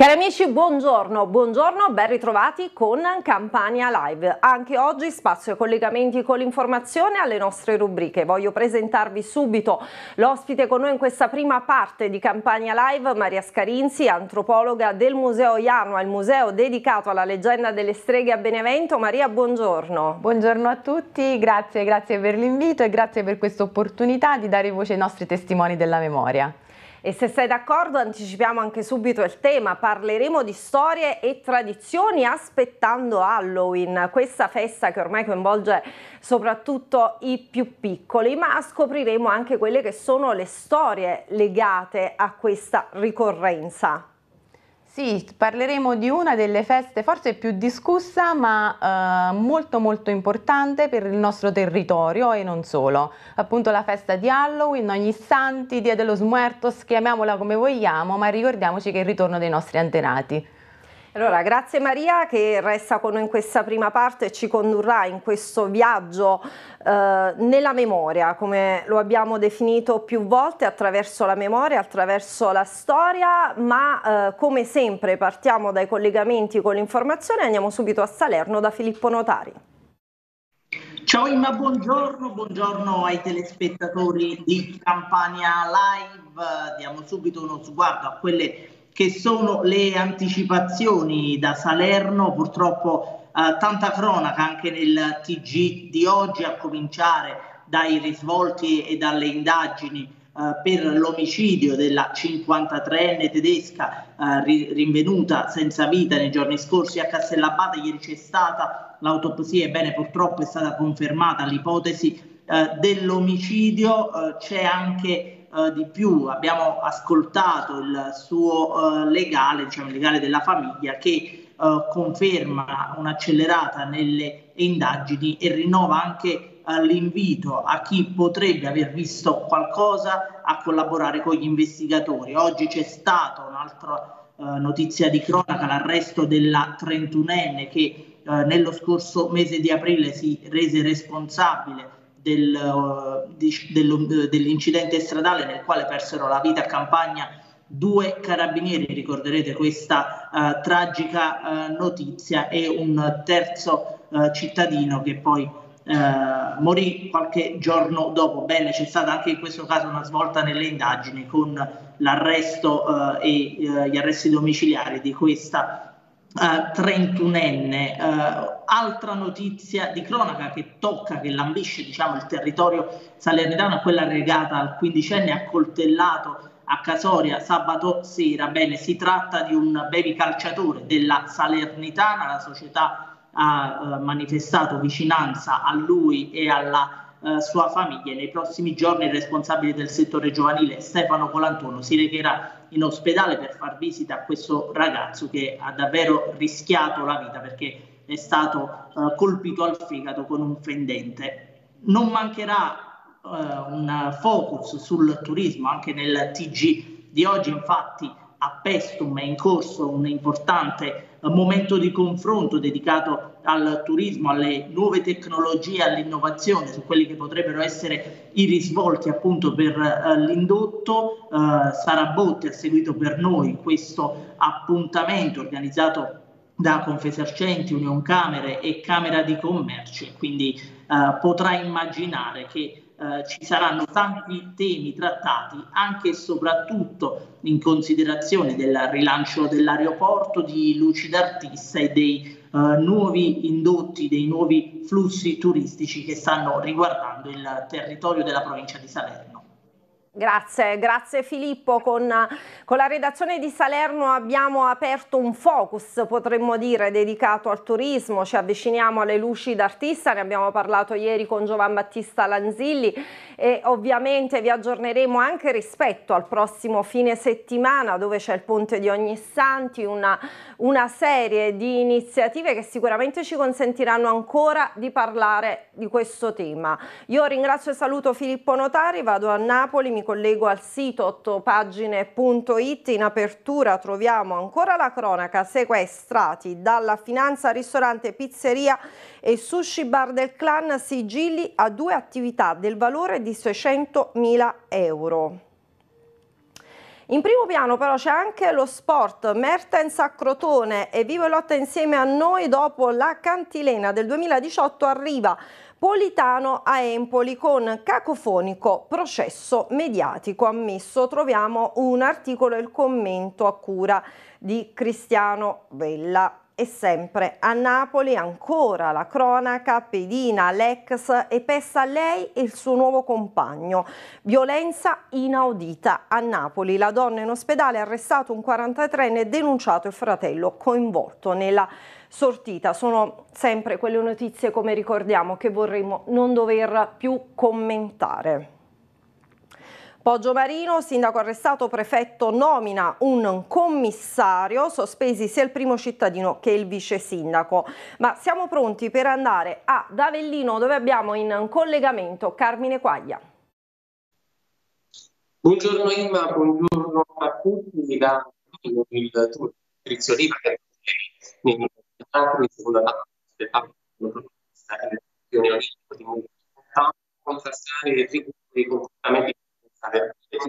Cari amici, buongiorno, buongiorno, ben ritrovati con Campania Live. Anche oggi spazio ai collegamenti con l'informazione alle nostre rubriche. Voglio presentarvi subito l'ospite con noi in questa prima parte di Campania Live, Maria Scarinzi, antropologa del Museo Iano, il museo dedicato alla leggenda delle streghe a Benevento. Maria, buongiorno. Buongiorno a tutti, grazie, grazie per l'invito e grazie per questa opportunità di dare voce ai nostri testimoni della memoria. E se sei d'accordo anticipiamo anche subito il tema, parleremo di storie e tradizioni aspettando Halloween, questa festa che ormai coinvolge soprattutto i più piccoli, ma scopriremo anche quelle che sono le storie legate a questa ricorrenza. Sì, parleremo di una delle feste forse più discussa ma eh, molto molto importante per il nostro territorio e non solo, appunto la festa di Halloween, ogni santi, Dia los Muertos, chiamiamola come vogliamo, ma ricordiamoci che è il ritorno dei nostri antenati. Allora, grazie Maria che resta con noi in questa prima parte e ci condurrà in questo viaggio eh, nella memoria, come lo abbiamo definito più volte, attraverso la memoria, attraverso la storia, ma eh, come sempre partiamo dai collegamenti con l'informazione e andiamo subito a Salerno da Filippo Notari. Ciao Imma, buongiorno, buongiorno ai telespettatori di Campania Live, diamo subito uno sguardo a quelle che sono le anticipazioni da Salerno, purtroppo eh, tanta cronaca anche nel TG di oggi, a cominciare dai risvolti e dalle indagini eh, per l'omicidio della 53enne tedesca eh, ri- rinvenuta senza vita nei giorni scorsi a Castellabate, ieri c'è stata l'autopsia, ebbene purtroppo è stata confermata l'ipotesi eh, dell'omicidio, eh, c'è anche eh, di più. Abbiamo ascoltato il suo eh, legale, diciamo il legale della famiglia, che eh, conferma un'accelerata nelle indagini e rinnova anche eh, l'invito a chi potrebbe aver visto qualcosa a collaborare con gli investigatori. Oggi c'è stata un'altra notizia di cronaca, l'arresto della 31enne che nello scorso mese di aprile si rese responsabile del, eh, del, eh, dell'incidente stradale nel quale persero la vita a campagna due carabinieri, ricorderete questa uh, tragica uh, notizia, e un terzo uh, cittadino che poi morì qualche giorno dopo. Bene, c'è stata anche in questo caso una svolta nelle indagini con l'arresto e gli arresti domiciliari di questa eh, trentunenne. Uh, altra notizia di cronaca che tocca, che lambisce diciamo, il territorio salernitano quella regata al quindicenne accoltellato a Casoria sabato sera. Bene, si tratta di un baby calciatore della Salernitana, la società ha uh, manifestato vicinanza a lui e alla sua famiglia. Nei prossimi giorni il responsabile del settore giovanile Stefano Colantuono si recherà in ospedale per far visita a questo ragazzo che ha davvero rischiato la vita perché è stato uh, colpito al fegato con un fendente. Non mancherà uh, un focus sul turismo anche nel TG di oggi, infatti a Pestum è in corso un importante momento di confronto dedicato al turismo, alle nuove tecnologie, all'innovazione, su quelli che potrebbero essere i risvolti appunto per uh, l'indotto. Uh, Sara Botti ha seguito per noi questo appuntamento organizzato da Confesercenti, Union Camere e Camera di Commercio quindi uh, potrà immaginare che eh, ci saranno tanti temi trattati, anche e soprattutto in considerazione del rilancio dell'aeroporto di Luci d'Artista e dei eh, nuovi indotti, dei nuovi flussi turistici che stanno riguardando il territorio della provincia di Salerno. Grazie, grazie Filippo con con la redazione di Salerno abbiamo aperto un focus, potremmo dire, dedicato al turismo, ci avviciniamo alle luci d'artista, ne abbiamo parlato ieri con Giovan Battista Lanzilli e ovviamente vi aggiorneremo anche rispetto al prossimo fine settimana dove c'è il Ponte di Ognissanti, una, una serie di iniziative che sicuramente ci consentiranno ancora di parlare di questo tema. Io ringrazio e saluto Filippo Notari, vado a Napoli, mi collego al sito 8pagine.it it in apertura troviamo ancora la cronaca sequestrati dalla finanza ristorante pizzeria e sushi bar del clan sigilli a due attività del valore di 600.000 euro. In primo piano però c'è anche lo sport, Mertens a Crotone e Vivo e Lotta insieme a noi dopo la cantilena del 2018 arriva Politano a Empoli con cacofonico processo mediatico ammesso. Troviamo un articolo e il commento a cura di Cristiano Vella. E sempre a Napoli ancora la cronaca, pedina l'ex e pesta lei e il suo nuovo compagno. Violenza inaudita a Napoli. La donna in ospedale ha arrestato un 43enne e denunciato il fratello coinvolto nella violenza sortita. Sono sempre quelle notizie, come ricordiamo, che vorremmo non dover più commentare. Poggio Marino, sindaco arrestato, prefetto nomina un commissario, sospesi sia il primo cittadino che il vice sindaco. Ma siamo pronti per andare ad Avellino dove abbiamo in collegamento Carmine Quaglia. Buongiorno Imma, buongiorno a tutti da il tuo Rizzo Riva che nei altri sulla proposta e le decisioni di mobilità, contrastare il rigore dei comportamenti di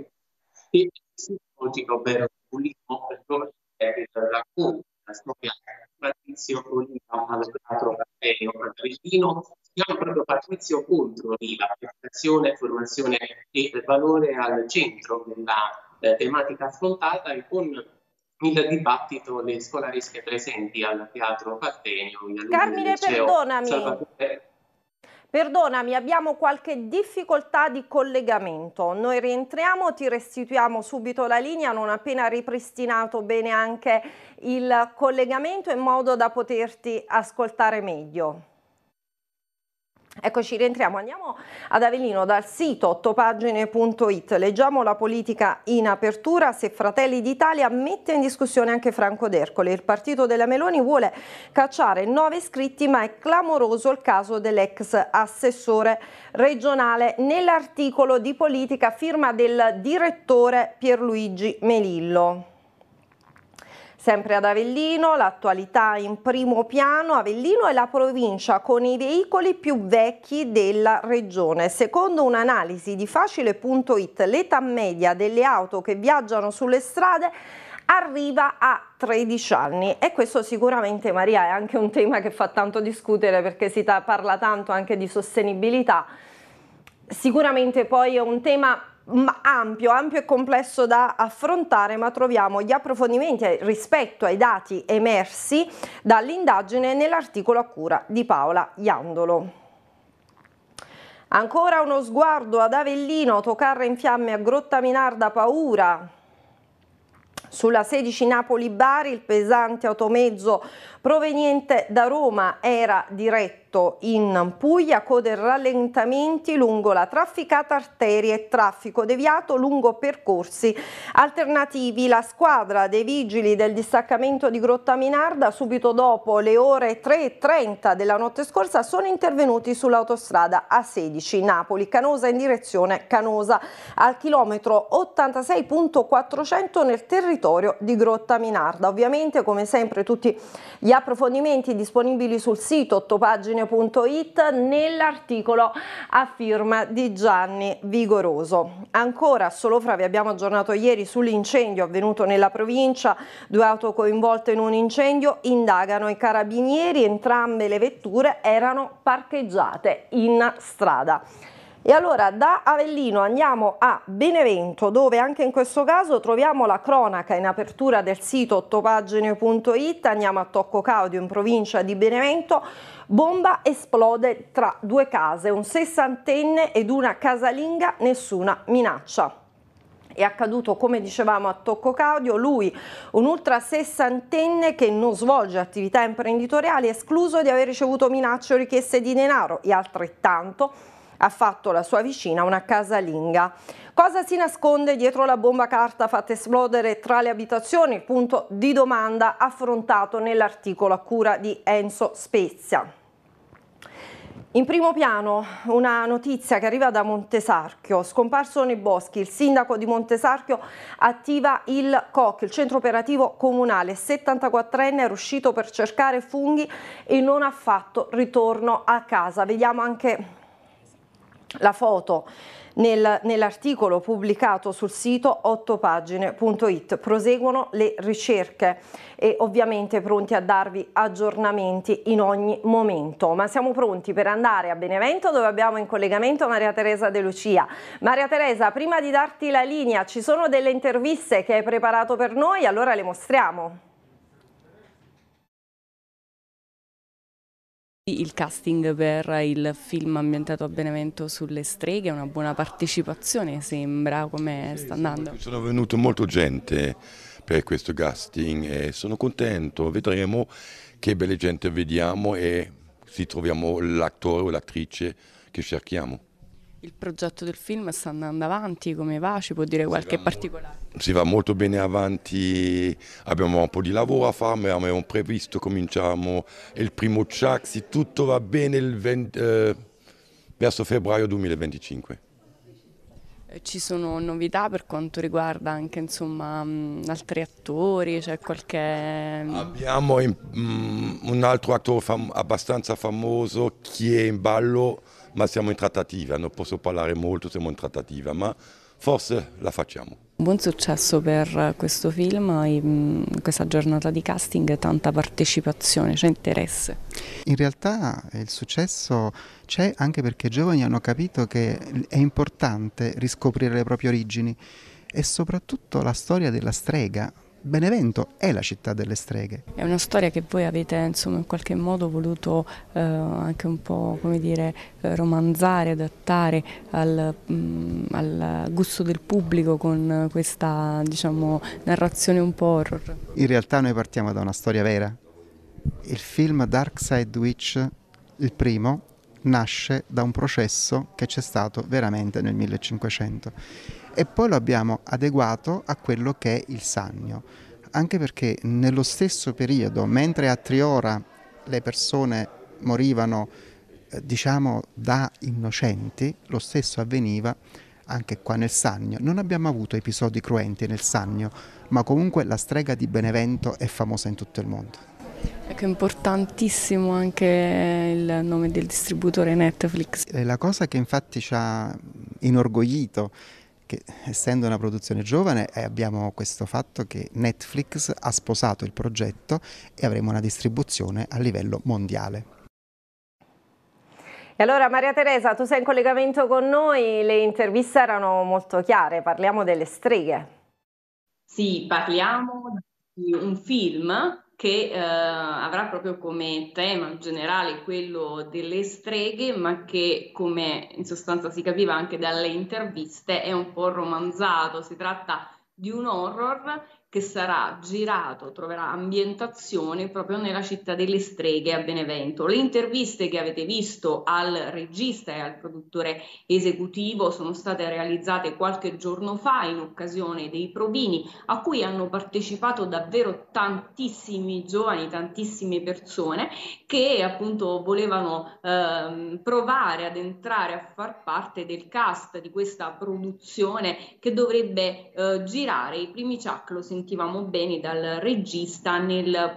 e psicologico, ovvero il bullismo, per promuovere la racconto la storia, Patrizio Oliva al teatro Caffeo a Vicino, si chiama proprio Patrizio contro Oliva, educazione, formazione e valore al centro della eh, tematica affrontata e con il dibattito le scolaresche presenti al Teatro Partenio. Carmine, perdonami. Salvatore... Perdonami, abbiamo qualche difficoltà di collegamento. Noi rientriamo, ti restituiamo subito la linea, non appena ripristinato bene anche il collegamento in modo da poterti ascoltare meglio. Eccoci, rientriamo, andiamo ad Avellino dal sito ottopagine.it, leggiamo la politica in apertura, se Fratelli d'Italia mette in discussione anche Franco D'Ercole, il partito della Meloni vuole cacciare nove iscritti ma è clamoroso il caso dell'ex assessore regionale nell'articolo di politica firma del direttore Pierluigi Melillo. Sempre ad Avellino, l'attualità in primo piano, Avellino è la provincia con i veicoli più vecchi della regione. Secondo un'analisi di facile.it, l'età media delle auto che viaggiano sulle strade arriva a 13 anni e questo sicuramente Maria è anche un tema che fa tanto discutere perché si parla tanto anche di sostenibilità. Sicuramente poi è un tema ampio, ampio e complesso da affrontare, ma troviamo gli approfondimenti rispetto ai dati emersi dall'indagine nell'articolo a cura di Paola Iandolo. Ancora uno sguardo ad Avellino, Tocarra in fiamme a Grotta Minarda, paura. Sulla 16 Napoli-Bari il pesante automezzo Proveniente da Roma era diretto in Puglia, code rallentamenti lungo la trafficata arteria e traffico deviato lungo percorsi alternativi. La squadra dei vigili del distaccamento di Grotta Minarda subito dopo le ore 3.30 della notte scorsa sono intervenuti sull'autostrada A16 Napoli-Canosa in direzione Canosa al chilometro 86.400 nel territorio di Grotta Minarda. Ovviamente come sempre tutti gli gli approfondimenti disponibili sul sito ottopagine.it nell'articolo a firma di Gianni Vigoroso. Ancora solo fra vi abbiamo aggiornato ieri sull'incendio avvenuto nella provincia, due auto coinvolte in un incendio indagano i carabinieri, entrambe le vetture erano parcheggiate in strada. E allora da Avellino andiamo a Benevento dove anche in questo caso troviamo la cronaca in apertura del sito ottopagine.it, andiamo a Tocco Caudio in provincia di Benevento, bomba esplode tra due case, un sessantenne ed una casalinga, nessuna minaccia è accaduto come dicevamo a Tocco Caudio, lui un ultra sessantenne che non svolge attività imprenditoriali escluso di aver ricevuto minacce o richieste di denaro e altrettanto ha fatto la sua vicina una casalinga. Cosa si nasconde dietro la bomba carta fatta esplodere tra le abitazioni? Il punto di domanda affrontato nell'articolo a cura di Enzo Spezia. In primo piano una notizia che arriva da Montesarchio, scomparso nei boschi, il sindaco di Montesarchio attiva il COC, il centro operativo comunale, 74enne è uscito per cercare funghi e non ha fatto ritorno a casa. Vediamo anche la foto nel, nell'articolo pubblicato sul sito 8pagine.it. Proseguono le ricerche e ovviamente pronti a darvi aggiornamenti in ogni momento. Ma siamo pronti per andare a Benevento dove abbiamo in collegamento Maria Teresa De Lucia. Maria Teresa, prima di darti la linea, ci sono delle interviste che hai preparato per noi, allora le mostriamo. Il casting per il film ambientato a Benevento sulle streghe, una buona partecipazione sembra, come sta andando? Sono venuto molto gente per questo casting e sono contento, vedremo che belle gente vediamo e se troviamo l'attore o l'attrice che cerchiamo. Il progetto del film sta andando avanti, come va? Ci può dire qualche si particolare? si va molto bene avanti, abbiamo un po' di lavoro a fare, ma abbiamo previsto, cominciamo il primo Chuck, se tutto va bene 20, eh, verso febbraio 2025. Eh, ci sono novità per quanto riguarda anche insomma, mm, altri attori, cioè qualche... Mm, abbiamo mm, un altro attore fam abbastanza famoso che è in ballo, ma siamo in trattativa, non posso parlare molto, siamo in trattativa, ma forse la facciamo. Buon successo per questo film, mm, questa giornata di casting, tanta partecipazione, c'è interesse. In realtà il successo c'è anche perché i giovani hanno capito che è importante riscoprire le proprie origini e soprattutto la storia della strega, Benevento è la città delle streghe. È una storia che voi avete insomma, in qualche modo voluto eh, anche un po' dire, eh, romanzare, adattare al, mh, mm, al, gusto del pubblico con questa diciamo, narrazione un po' horror. In realtà noi partiamo da una storia vera. Il film Dark Side Witch, il primo, nasce da un processo che c'è stato veramente nel 1500 e poi lo abbiamo adeguato a quello che è il Sannio, anche perché nello stesso periodo, mentre a Triora le persone morivano eh, diciamo da innocenti, lo stesso avveniva anche qua nel Sannio. Non abbiamo avuto episodi cruenti nel Sannio, ma comunque la strega di Benevento è famosa in tutto il mondo. Ecco, importantissimo anche il nome del distributore Netflix. Eh, la cosa che infatti ci ha inorgoglito che essendo una produzione giovane eh, abbiamo questo fatto che Netflix ha sposato il progetto e avremo una distribuzione a livello mondiale. E allora Maria Teresa, tu sei in collegamento con noi, le interviste erano molto chiare, parliamo delle streghe. Sì, parliamo di un film che eh, avrà proprio come tema generale quello delle streghe, ma che come in sostanza si capiva anche dalle interviste è un po' romanzato, si tratta di un horror che sarà girato, troverà ambientazione proprio nella città delle streghe a Benevento. Le interviste che avete visto al regista e al produttore esecutivo sono state realizzate qualche giorno fa in occasione dei provini a cui hanno partecipato davvero tantissimi giovani, tantissime persone che appunto volevano eh, provare ad entrare a far parte del cast di questa produzione che dovrebbe eh, girare i primi ciaclos in sentivamo bene dal regista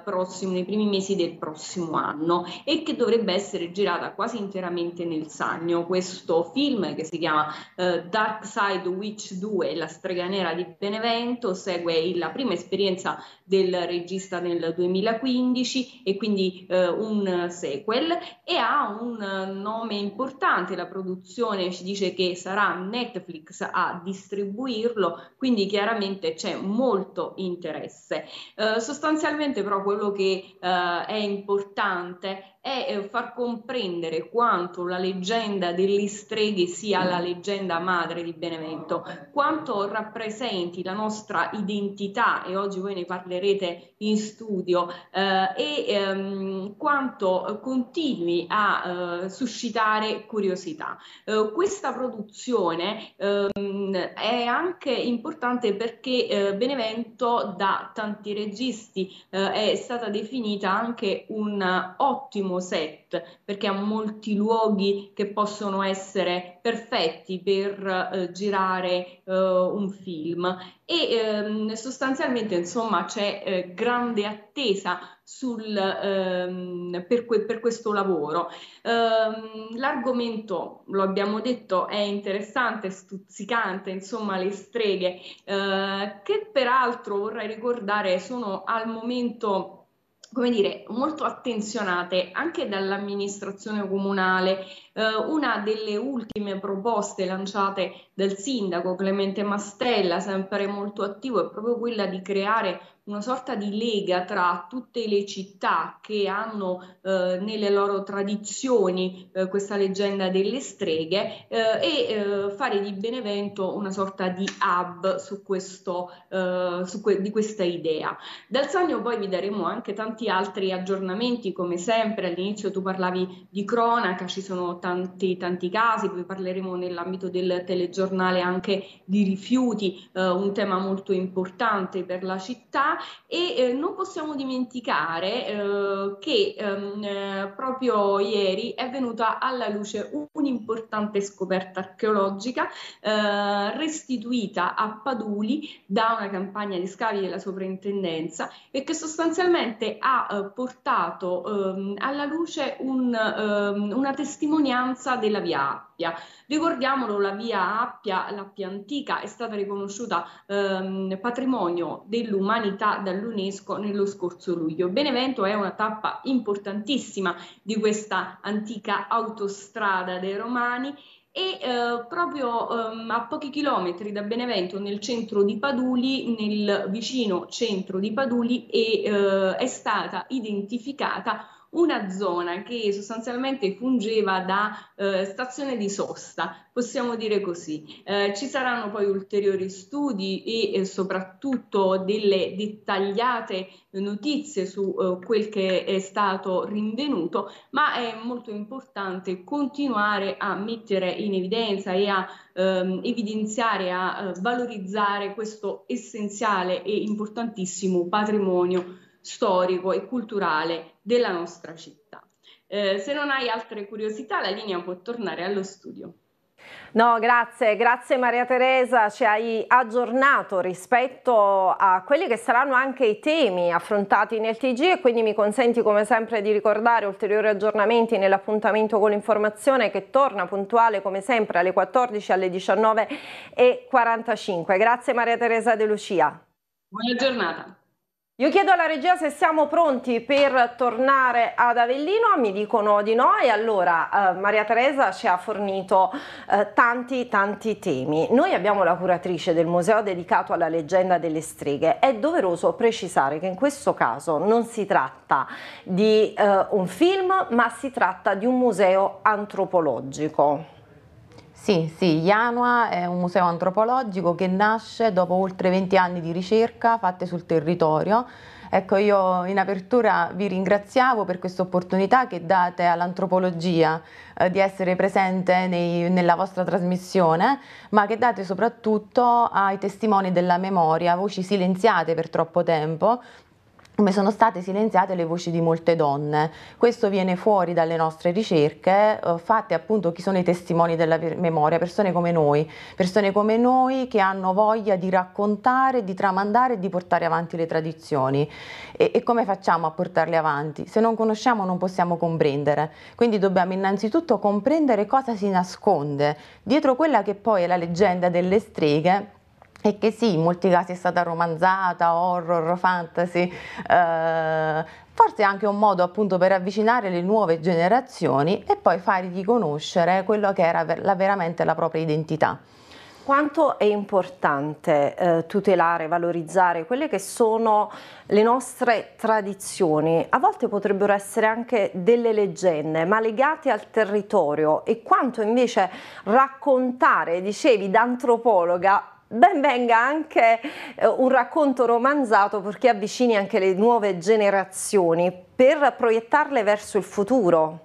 prossimo, nei primi mesi del prossimo anno e che dovrebbe essere girata quasi interamente nel Sannio. Questo film che si chiama eh, Dark Side Witch 2, la strega nera di Benevento, segue la prima esperienza del regista nel 2015 e quindi eh, un sequel e ha un nome importante, la produzione ci dice che sarà Netflix a distribuirlo, quindi chiaramente c'è molto interesse. Eh, sostanzialmente però quello che eh, è importante è far comprendere quanto la leggenda degli streghe sia la leggenda madre di Benevento, quanto rappresenti la nostra identità, e oggi voi ne parlerete in studio, eh, e ehm, quanto continui a eh, suscitare curiosità. Eh, questa produzione ehm, è anche importante perché eh, Benevento da tanti registi eh, è stata definita anche un ottimo ottimo set perché ha molti luoghi che possono essere perfetti per eh, girare eh, un film e ehm, sostanzialmente insomma c'è eh, grande attesa sul, ehm, per, que- per, questo lavoro. Ehm, l'argomento, lo abbiamo detto, è interessante, stuzzicante, insomma le streghe, eh, che peraltro vorrei ricordare sono al momento come dire, molto attenzionate anche dall'amministrazione comunale eh, una delle ultime proposte lanciate dal sindaco Clemente Mastella, sempre molto attivo, è proprio quella di creare una sorta di lega tra tutte le città che hanno eh, nelle loro tradizioni eh, questa leggenda delle streghe eh, e eh, fare di Benevento una sorta di hub su questo, eh, su que- di questa idea. Dal Sogno poi vi daremo anche tanti altri aggiornamenti, come sempre all'inizio tu parlavi di cronaca, ci sono tanti, tanti casi, poi parleremo nell'ambito del telegiornale anche di rifiuti, eh, un tema molto importante per la città e eh, non possiamo dimenticare eh, che ehm, eh, proprio ieri è venuta alla luce un'importante scoperta archeologica eh, restituita a Paduli da una campagna di scavi della sovrintendenza e che sostanzialmente ha eh, portato ehm, alla luce un, ehm, una testimonianza testimonianza della via Appia. Ricordiamolo, la via Appia, l'Appia antica, è stata riconosciuta ehm, patrimonio dell'umanità dall'UNESCO nello scorso luglio. Benevento è una tappa importantissima di questa antica autostrada dei Romani e eh, proprio ehm, a pochi chilometri da Benevento, nel centro di Paduli, nel vicino centro di Paduli, è, eh, è stata identificata una zona che sostanzialmente fungeva da eh, stazione di sosta, possiamo dire così. Eh, ci saranno poi ulteriori studi e eh, soprattutto delle dettagliate notizie su eh, quel che è stato rinvenuto, ma è molto importante continuare a mettere in evidenza e a ehm, evidenziare, a eh, valorizzare questo essenziale e importantissimo patrimonio storico e culturale della nostra città. Eh, se non hai altre curiosità, la linea può tornare allo studio. No, grazie, grazie Maria Teresa, ci hai aggiornato rispetto a quelli che saranno anche i temi affrontati nel TG e quindi mi consenti come sempre di ricordare ulteriori aggiornamenti nell'appuntamento con l'informazione che torna puntuale come sempre alle 14 alle 19.45. Grazie Maria Teresa De Lucia. Buona giornata. Io chiedo alla regia se siamo pronti per tornare ad Avellino, mi dicono di no e allora eh, Maria Teresa ci ha fornito eh, tanti tanti temi. Noi abbiamo la curatrice del museo dedicato alla leggenda delle streghe, è doveroso precisare che in questo caso non si tratta di eh, un film ma si tratta di un museo antropologico. Sì, sì, Ianua è un museo antropologico che nasce dopo oltre 20 anni di ricerca fatte sul territorio. Ecco, io in apertura vi ringraziavo per questa opportunità che date all'antropologia eh, di essere presente nei, nella vostra trasmissione, ma che date soprattutto ai testimoni della memoria, voci silenziate per troppo tempo, come sono state silenziate le voci di molte donne. Questo viene fuori dalle nostre ricerche eh, fatte appunto chi sono i testimoni della memoria, persone come noi, persone come noi che hanno voglia di raccontare, di tramandare e di portare avanti le tradizioni. E, e come facciamo a portarle avanti? Se non conosciamo non possiamo comprendere, quindi dobbiamo innanzitutto comprendere cosa si nasconde dietro quella che poi è la leggenda delle streghe e che sì, in molti casi è stata romanzata, horror, fantasy, eh, forse anche un modo appunto per avvicinare le nuove generazioni e poi fargli conoscere quello che era la, veramente la propria identità. Quanto è importante eh, tutelare, valorizzare quelle che sono le nostre tradizioni? A volte potrebbero essere anche delle leggende, ma legate al territorio e quanto invece raccontare, dicevi, da antropologa, ben venga anche eh, un racconto romanzato perché avvicini anche le nuove generazioni per proiettarle verso il futuro.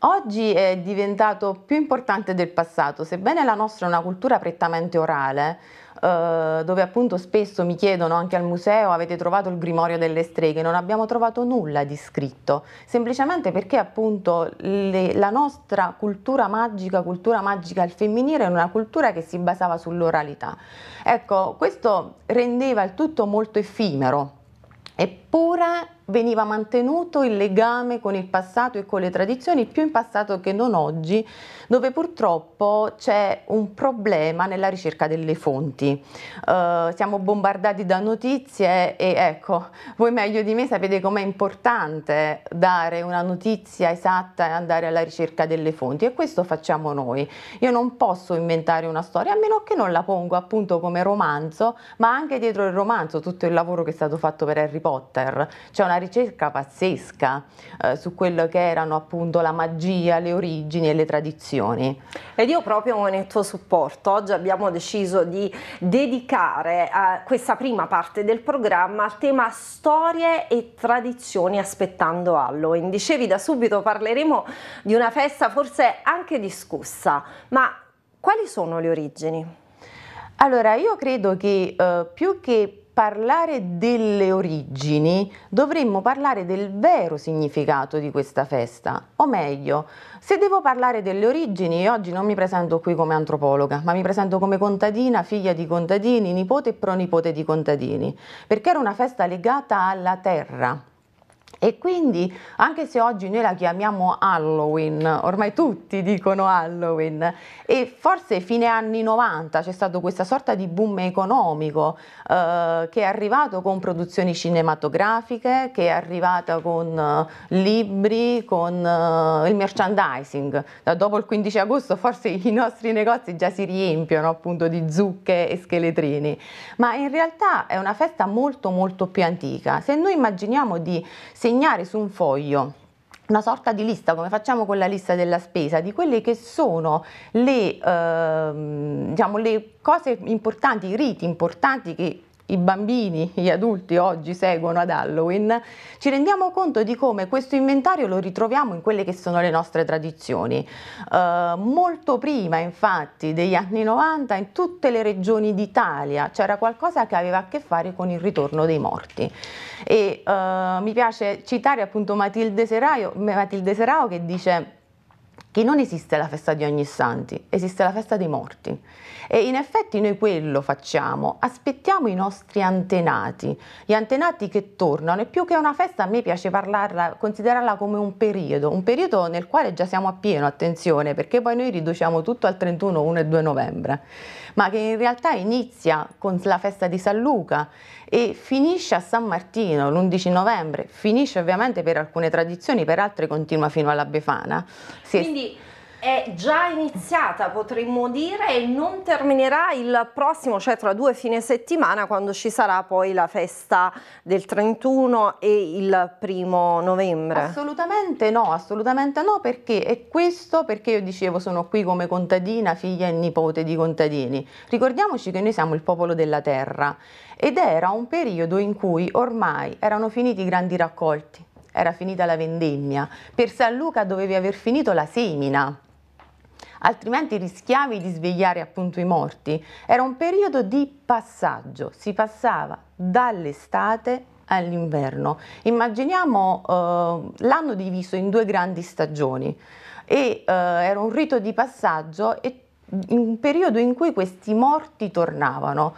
Oggi è diventato più importante del passato, sebbene la nostra è una cultura prettamente orale, eh, dove appunto spesso mi chiedono anche al museo avete trovato il grimorio delle streghe, non abbiamo trovato nulla di scritto, semplicemente perché appunto le, la nostra cultura magica, cultura magica al femminile è una cultura che si basava sull'oralità. Ecco, questo rendeva il tutto molto effimero, eppure veniva mantenuto il legame con il passato e con le tradizioni, più in passato che non oggi, dove purtroppo c'è un problema nella ricerca delle fonti. Uh, siamo bombardati da notizie e ecco, voi meglio di me sapete com'è importante dare una notizia esatta e andare alla ricerca delle fonti e questo facciamo noi. Io non posso inventare una storia a meno che non la pongo appunto come romanzo, ma anche dietro il romanzo tutto il lavoro che è stato fatto per Harry Potter. C'è una ricerca pazzesca eh, su quello che erano appunto la magia, le origini e le tradizioni. Ed io proprio nel tuo supporto oggi abbiamo deciso di dedicare a eh, questa prima parte del programma al tema storie e tradizioni aspettando Halloween. Dicevi da subito parleremo di una festa forse anche discussa, ma quali sono le origini? Allora, io credo che eh, più che parlare delle origini, dovremmo parlare del vero significato di questa festa. O meglio, se devo parlare delle origini, oggi non mi presento qui come antropologa, ma mi presento come contadina, figlia di contadini, nipote e pronipote di contadini, perché era una festa legata alla terra e quindi, anche se oggi noi la chiamiamo Halloween, ormai tutti dicono Halloween, e forse fine anni 90 c'è stato questa sorta di boom economico eh, che è arrivato con produzioni cinematografiche, che è arrivata con eh, libri, con eh, il merchandising. Da dopo il 15 agosto forse i nostri negozi già si riempiono appunto di zucche e scheletrini, ma in realtà è una festa molto molto più antica. Se noi immaginiamo di segnare su un foglio una sorta di lista, come facciamo con la lista della spesa, di quelle che sono le, eh, diciamo, le cose importanti, i riti importanti che i bambini, gli adulti oggi seguono ad Halloween, ci rendiamo conto di come questo inventario lo ritroviamo in quelle che sono le nostre tradizioni. Eh, molto prima infatti degli anni 90 in tutte le regioni d'Italia c'era qualcosa che aveva a che fare con il ritorno dei morti e eh, mi piace citare appunto Matilde Seraio, Matilde Serao che dice che non esiste la festa di ogni santi, esiste la festa dei morti. E in effetti noi quello facciamo, aspettiamo i nostri antenati, gli antenati che tornano e più che una festa a me piace parlarla, considerarla come un periodo, un periodo nel quale già siamo a pieno, attenzione, perché poi noi riduciamo tutto al 31, 1 e 2 novembre ma che in realtà inizia con la festa di San Luca e finisce a San Martino l'11 novembre, finisce ovviamente per alcune tradizioni, per altre continua fino alla Befana. Quindi è già iniziata, potremmo dire, e non terminerà il prossimo, cioè tra due fine settimana, quando ci sarà poi la festa del 31 e il primo novembre. Assolutamente no, assolutamente no, perché è questo perché io dicevo sono qui come contadina, figlia e nipote di contadini. Ricordiamoci che noi siamo il popolo della terra ed era un periodo in cui ormai erano finiti i grandi raccolti era finita la vendemmia. Per San Luca dovevi aver finito la semina altrimenti rischiavi di svegliare appunto i morti. Era un periodo di passaggio, si passava dall'estate all'inverno. Immaginiamo eh, l'anno diviso in due grandi stagioni e eh, era un rito di passaggio e un periodo in cui questi morti tornavano.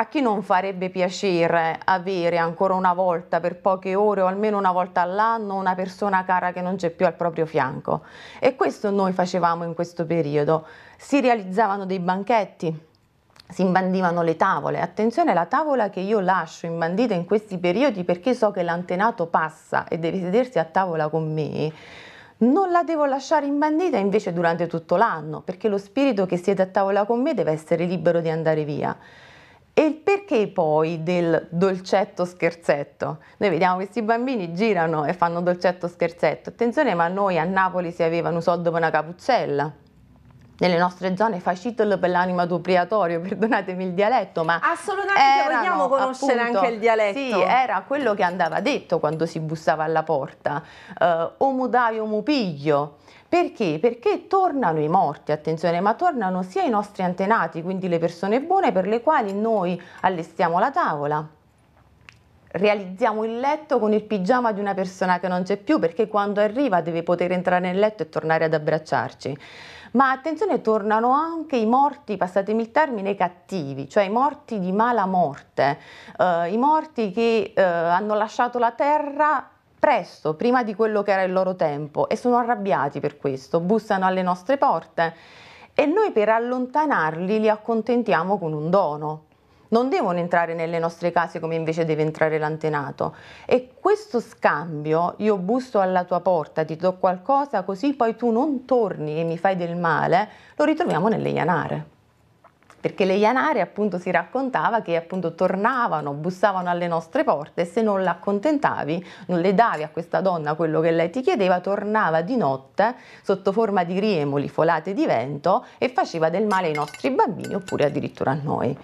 A chi non farebbe piacere avere ancora una volta per poche ore o almeno una volta all'anno una persona cara che non c'è più al proprio fianco? E questo noi facevamo in questo periodo. Si realizzavano dei banchetti, si imbandivano le tavole. Attenzione, la tavola che io lascio imbandita in questi periodi perché so che l'antenato passa e deve sedersi a tavola con me. Non la devo lasciare imbandita invece durante tutto l'anno, perché lo spirito che siede a tavola con me deve essere libero di andare via. E il perché poi del dolcetto scherzetto? Noi vediamo questi bambini girano e fanno dolcetto scherzetto. Attenzione, ma noi a Napoli si aveva un soldo per una capuccella nelle nostre zone facitolo per l'anima dupliatorio, perdonatemi il dialetto, ma assolutamente erano, vogliamo conoscere appunto, anche il dialetto. Sì, era quello che andava detto quando si bussava alla porta, eh, o mudai mupiglio. Perché? Perché tornano i morti, attenzione, ma tornano sia i nostri antenati, quindi le persone buone per le quali noi allestiamo la tavola, realizziamo il letto con il pigiama di una persona che non c'è più perché quando arriva deve poter entrare nel letto e tornare ad abbracciarci ma attenzione tornano anche i morti, passatemi il termine, cattivi, cioè i morti di mala morte, eh, i morti che eh, hanno lasciato la terra presto, prima di quello che era il loro tempo e sono arrabbiati per questo, bussano alle nostre porte e noi per allontanarli li accontentiamo con un dono non devono entrare nelle nostre case come invece deve entrare l'antenato. E questo scambio, io busto alla tua porta, ti do qualcosa così poi tu non torni e mi fai del male, lo ritroviamo nelle Ianare. Perché le Ianare appunto si raccontava che appunto tornavano, bussavano alle nostre porte e se non l'accontentavi, non le davi a questa donna quello che lei ti chiedeva, tornava di notte sotto forma di riemoli folate di vento e faceva del male ai nostri bambini oppure addirittura a noi.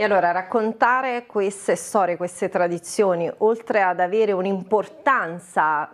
E allora raccontare queste storie, queste tradizioni, oltre ad avere un'importanza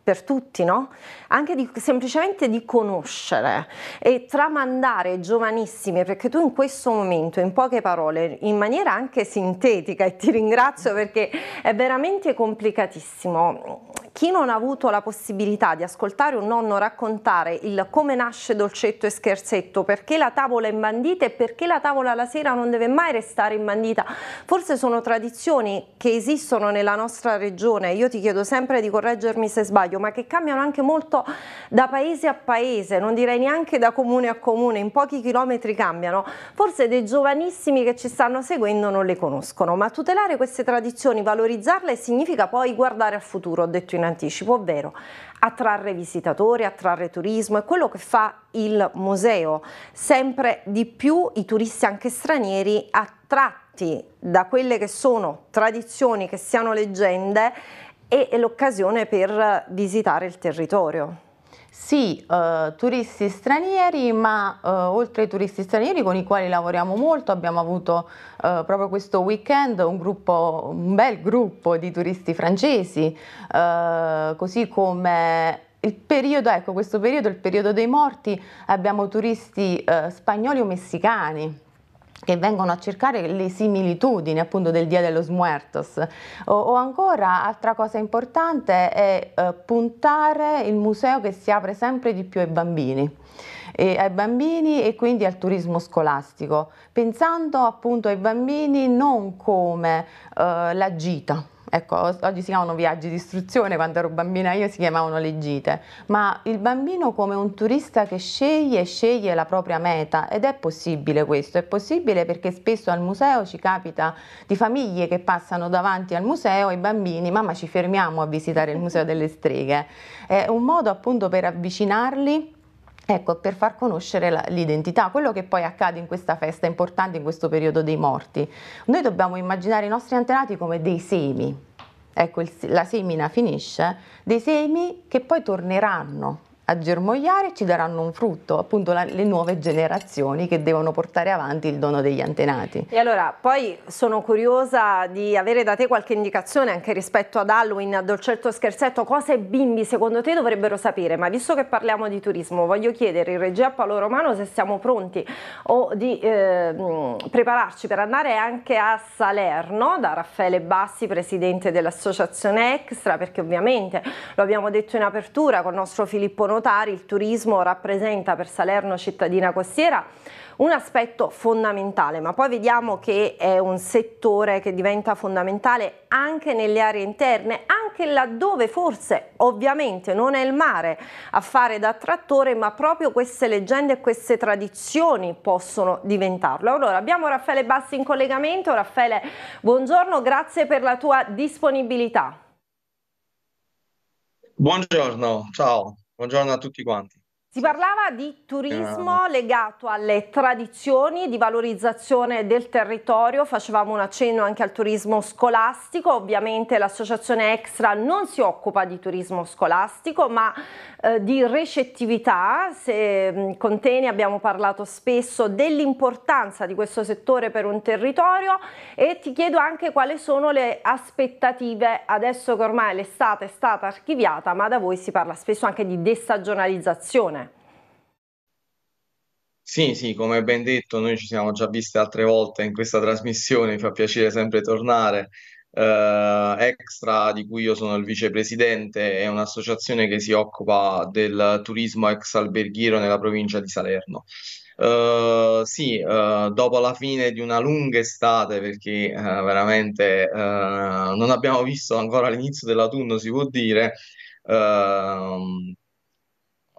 per tutti, no? Anche di, semplicemente di conoscere e tramandare giovanissimi, perché tu in questo momento, in poche parole, in maniera anche sintetica, e ti ringrazio perché è veramente complicatissimo, chi non ha avuto la possibilità di ascoltare un nonno raccontare il come nasce Dolcetto e Scherzetto, perché la tavola è imbandita e perché la tavola la sera non deve mai restare imbandita, forse sono tradizioni che esistono nella nostra regione, io ti chiedo sempre di correggermi se sbaglio, ma che cambiano anche molto da paese a paese, non direi neanche da comune a comune, in pochi chilometri cambiano, forse dei giovanissimi che ci stanno seguendo non le conoscono, ma tutelare queste tradizioni, valorizzarle significa poi guardare al futuro, ho detto in in anticipo, ovvero attrarre visitatori, attrarre turismo, è quello che fa il museo. Sempre di più i turisti anche stranieri attratti da quelle che sono tradizioni, che siano leggende, e l'occasione per visitare il territorio. Sì, eh, turisti stranieri, ma eh, oltre ai turisti stranieri con i quali lavoriamo molto, abbiamo avuto eh, proprio questo weekend un, gruppo, un, bel gruppo di turisti francesi, eh, così come il periodo, ecco questo periodo, il periodo dei morti, abbiamo turisti eh, spagnoli o messicani che vengono a cercare le similitudini appunto del Dia de los Muertos o, o ancora altra cosa importante è eh, puntare il museo che si apre sempre di più ai bambini e ai bambini e quindi al turismo scolastico pensando appunto ai bambini non come eh, la gita Ecco, oggi si chiamano viaggi di istruzione, quando ero bambina io si chiamavano le gite, ma il bambino come un turista che sceglie, sceglie la propria meta ed è possibile questo, è possibile perché spesso al museo ci capita di famiglie che passano davanti al museo e i bambini, mamma ci fermiamo a visitare il museo delle streghe, è un modo appunto per avvicinarli Ecco, per far conoscere l'identità, quello che poi accade in questa festa importante, in questo periodo dei morti. Noi dobbiamo immaginare i nostri antenati come dei semi. Ecco, il, la semina finisce, dei semi che poi torneranno a germogliare ci daranno un frutto, appunto la, le nuove generazioni che devono portare avanti il dono degli antenati. E allora, poi sono curiosa di avere da te qualche indicazione anche rispetto ad Halloween, a dolcetto scherzetto, cosa i bimbi secondo te dovrebbero sapere, ma visto che parliamo di turismo, voglio chiedere in regia a Paolo Romano se siamo pronti o di eh, prepararci per andare anche a Salerno da Raffaele Bassi, presidente dell'associazione Extra, perché ovviamente lo abbiamo detto in apertura con il nostro Filippo Notario, notare il turismo rappresenta per Salerno cittadina costiera un aspetto fondamentale, ma poi vediamo che è un settore che diventa fondamentale anche nelle aree interne, anche laddove forse ovviamente non è il mare a fare da trattore, ma proprio queste leggende e queste tradizioni possono diventarlo. Allora abbiamo Raffaele Bassi in collegamento. Raffaele, buongiorno, grazie per la tua disponibilità. Buongiorno, ciao. Buongiorno a tutti quanti. Si parlava di turismo legato alle tradizioni, di valorizzazione del territorio, facevamo un accenno anche al turismo scolastico, ovviamente l'associazione Extra non si occupa di turismo scolastico ma eh, di recettività, Se, mm, con ne abbiamo parlato spesso dell'importanza di questo settore per un territorio e ti chiedo anche quali sono le aspettative adesso che ormai l'estate è stata archiviata ma da voi si parla spesso anche di destagionalizzazione. Sì, sì, come ben detto, noi ci siamo già viste altre volte in questa trasmissione, mi fa piacere sempre tornare. Eh, Extra, di cui io sono il vicepresidente, è un'associazione che si occupa del turismo ex alberghiero nella provincia di Salerno. Eh, sì, eh, dopo la fine di una lunga estate, perché eh, veramente eh, non abbiamo visto ancora l'inizio dell'autunno, si può dire, Uh,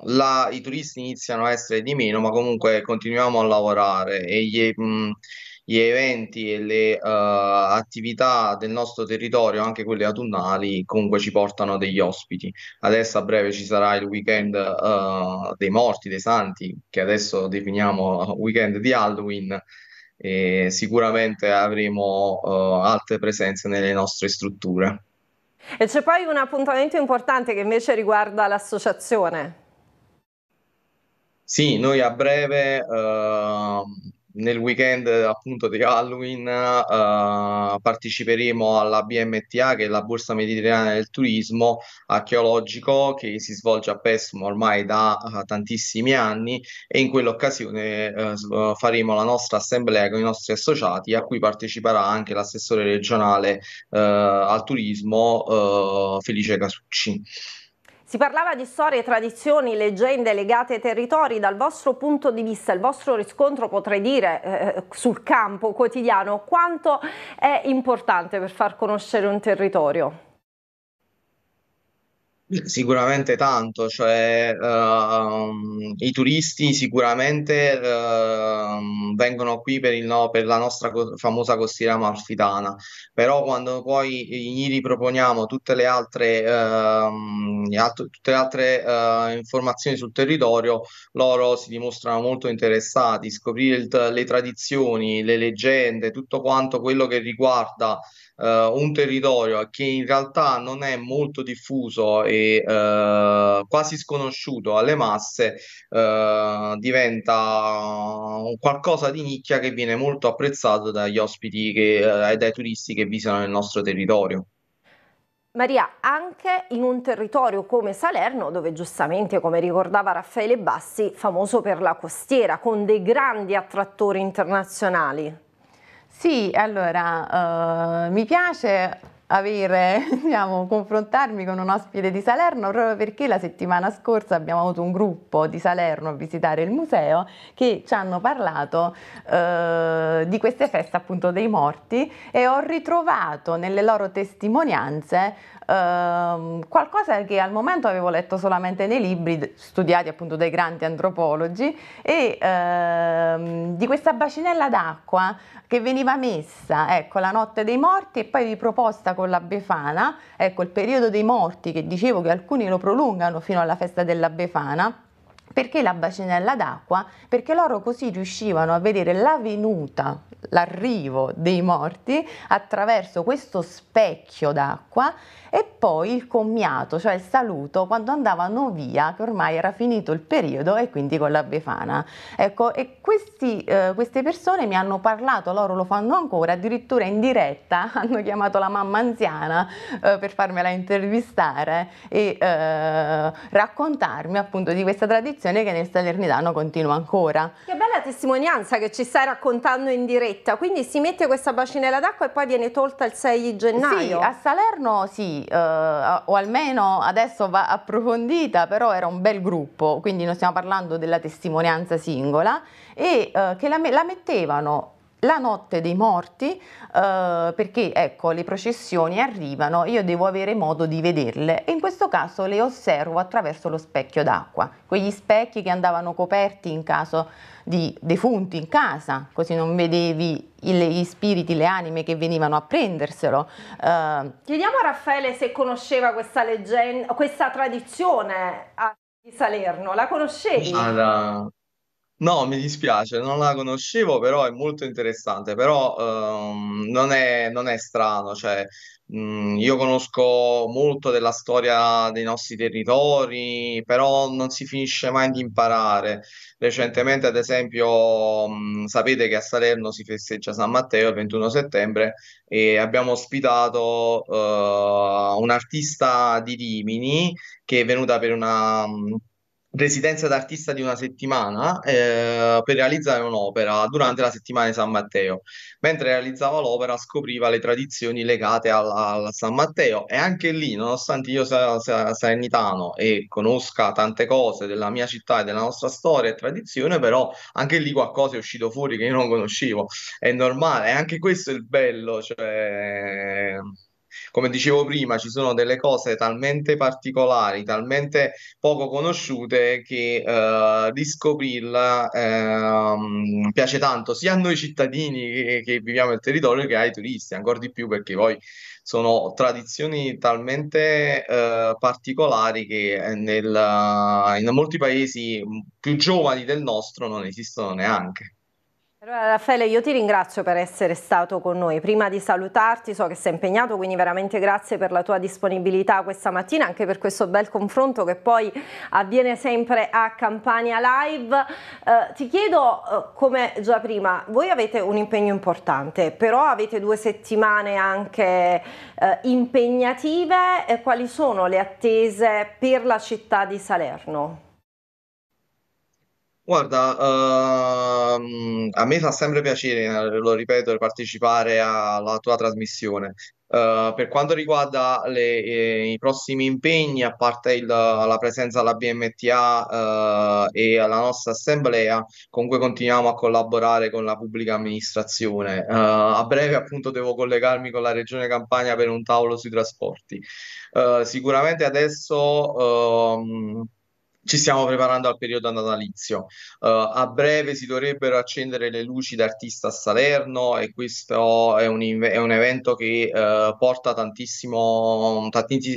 la, i turisti iniziano a essere di meno, ma comunque continuiamo a lavorare e gli, mh, gli eventi e le uh, attività del nostro territorio, anche quelle autunnali, comunque ci portano degli ospiti. Adesso a breve ci sarà il weekend uh, dei morti, dei santi, che adesso definiamo eh, weekend di Halloween. E sicuramente avremo uh, altre presenze nelle nostre strutture. E c'è poi un appuntamento importante che invece riguarda l'associazione. Sì, noi a breve, ehm, nel weekend appunto di Halloween, eh, parteciperemo alla BMTA, che è la Borsa Mediterranea del Turismo Archeologico, che si svolge a Pesmo ormai da eh, tantissimi anni e in quell'occasione eh, eh faremo la nostra assemblea con i nostri associati, a cui parteciperà anche l'assessore regionale eh, al turismo eh, Felice Casucci. Si parlava di storie, tradizioni, leggende legate ai territori. Dal vostro punto di vista, il vostro riscontro, potrei dire, eh, sul campo quotidiano, quanto è importante per far conoscere un territorio? Sicuramente tanto, cioè uh, i turisti sicuramente uh, vengono qui per, il, no, per la nostra co- famosa costiera amalfitana, però quando poi gli riproponiamo tutte le altre, uh, alt- tutte le altre eh, informazioni sul territorio, loro si dimostrano molto interessati, a scoprire t- le tradizioni, le leggende, tutto quanto quello che riguarda eh, un territorio che in realtà non è molto diffuso e eh, quasi sconosciuto alle masse, eh, diventa qualcosa di nicchia che viene molto apprezzato dagli ospiti che, eh, e dai turisti che visitano il nostro territorio. Maria, anche in un territorio come Salerno, dove giustamente, come ricordava Raffaele Bassi, famoso per la costiera, con dei grandi attrattori internazionali. Sì, allora, uh, mi piace avere, diciamo, confrontarmi con un ospite di Salerno proprio perché la settimana scorsa abbiamo avuto un gruppo di Salerno a visitare il museo che ci hanno parlato eh, di queste feste appunto dei morti e ho ritrovato nelle loro testimonianze eh, qualcosa che al momento avevo letto solamente nei libri studiati appunto dai grandi antropologi e eh, di questa bacinella d'acqua che veniva messa ecco la notte dei morti e poi riproposta con con la Befana, ecco il periodo dei morti che dicevo che alcuni lo prolungano fino alla festa della Befana, perché la bacinella d'acqua? Perché loro così riuscivano a vedere la venuta, l'arrivo dei morti attraverso questo specchio d'acqua e poi il commiato, cioè il saluto, quando andavano via, che ormai era finito il periodo e quindi con la befana. Ecco, e questi, eh, queste persone mi hanno parlato, loro lo fanno ancora, addirittura in diretta hanno chiamato la mamma anziana eh, per farmela intervistare e eh, raccontarmi appunto di questa tradizione tradizione che nel Salernitano continua ancora. Che bella testimonianza che ci stai raccontando in diretta, quindi si mette questa bacinella d'acqua e poi viene tolta il 6 gennaio? Sì, a Salerno sì, eh, o almeno adesso va approfondita, però era un bel gruppo, quindi non stiamo parlando della testimonianza singola, e eh, che la, la mettevano la notte dei morti eh, perché ecco le processioni arrivano io devo avere modo di vederle e in questo caso le osservo attraverso lo specchio d'acqua quegli specchi che andavano coperti in caso di defunti in casa così non vedevi gli spiriti, le anime che venivano a prenderselo. Eh. Chiediamo a Raffaele se conosceva questa leggenda, questa tradizione a Salerno, la conoscevi? Allora No, mi dispiace, non la conoscevo, però è molto interessante, però ehm, non è, non è strano, cioè, mh, mhmm, io conosco molto della storia dei nostri territori, però non si finisce mai di imparare. Recentemente, ad esempio, mh, mhmm, sapete che a Salerno si festeggia San Matteo il 21 settembre e abbiamo ospitato eh, un artista di Rimini che è venuta per una... mh, mhmm, residenza d'artista di una settimana eh, per realizzare un'opera durante la settimana di San Matteo. Mentre realizzava l'opera scopriva le tradizioni legate al San Matteo e anche lì, nonostante io sia, sanitano e conosca tante cose della mia città e della nostra storia e tradizione, però anche lì qualcosa è uscito fuori che io non conoscevo. È normale, anche questo è il bello, cioè come dicevo prima, ci sono delle cose talmente particolari, talmente poco conosciute che eh, riscoprirla eh, piace tanto sia a noi cittadini che, che viviamo il territorio che ai turisti, ancora di più perché poi sono tradizioni talmente eh, particolari che eh, nel, in molti paesi mm, più giovani del nostro non esistono neanche. Allora Raffaele io ti ringrazio per essere stato con noi, prima di salutarti so che sei impegnato quindi veramente grazie per la tua disponibilità questa mattina anche per questo bel confronto che poi avviene sempre a Campania Live, eh, ti chiedo eh, come già prima voi avete un impegno importante però avete due settimane anche eh, impegnative, eh, quali sono le attese per la città di Salerno? Guarda, ehm, a me fa sempre piacere, eh, lo ripeto, partecipare alla tua trasmissione. Eh, per quanto riguarda le- eh, i prossimi impegni, a parte il- la presenza alla BMTA, eh, e alla nostra assemblea, comunque continuiamo a collaborare con la pubblica amministrazione. Eh, a breve, appunto, devo collegarmi con la Regione Campania per un tavolo sui trasporti. Eh, sicuramente adesso, ehm, ci stiamo preparando al periodo natalizio. Uh, a breve si dovrebbero accendere le luci d'artista a Salerno e questo è un, è un evento che uh, porta tanti,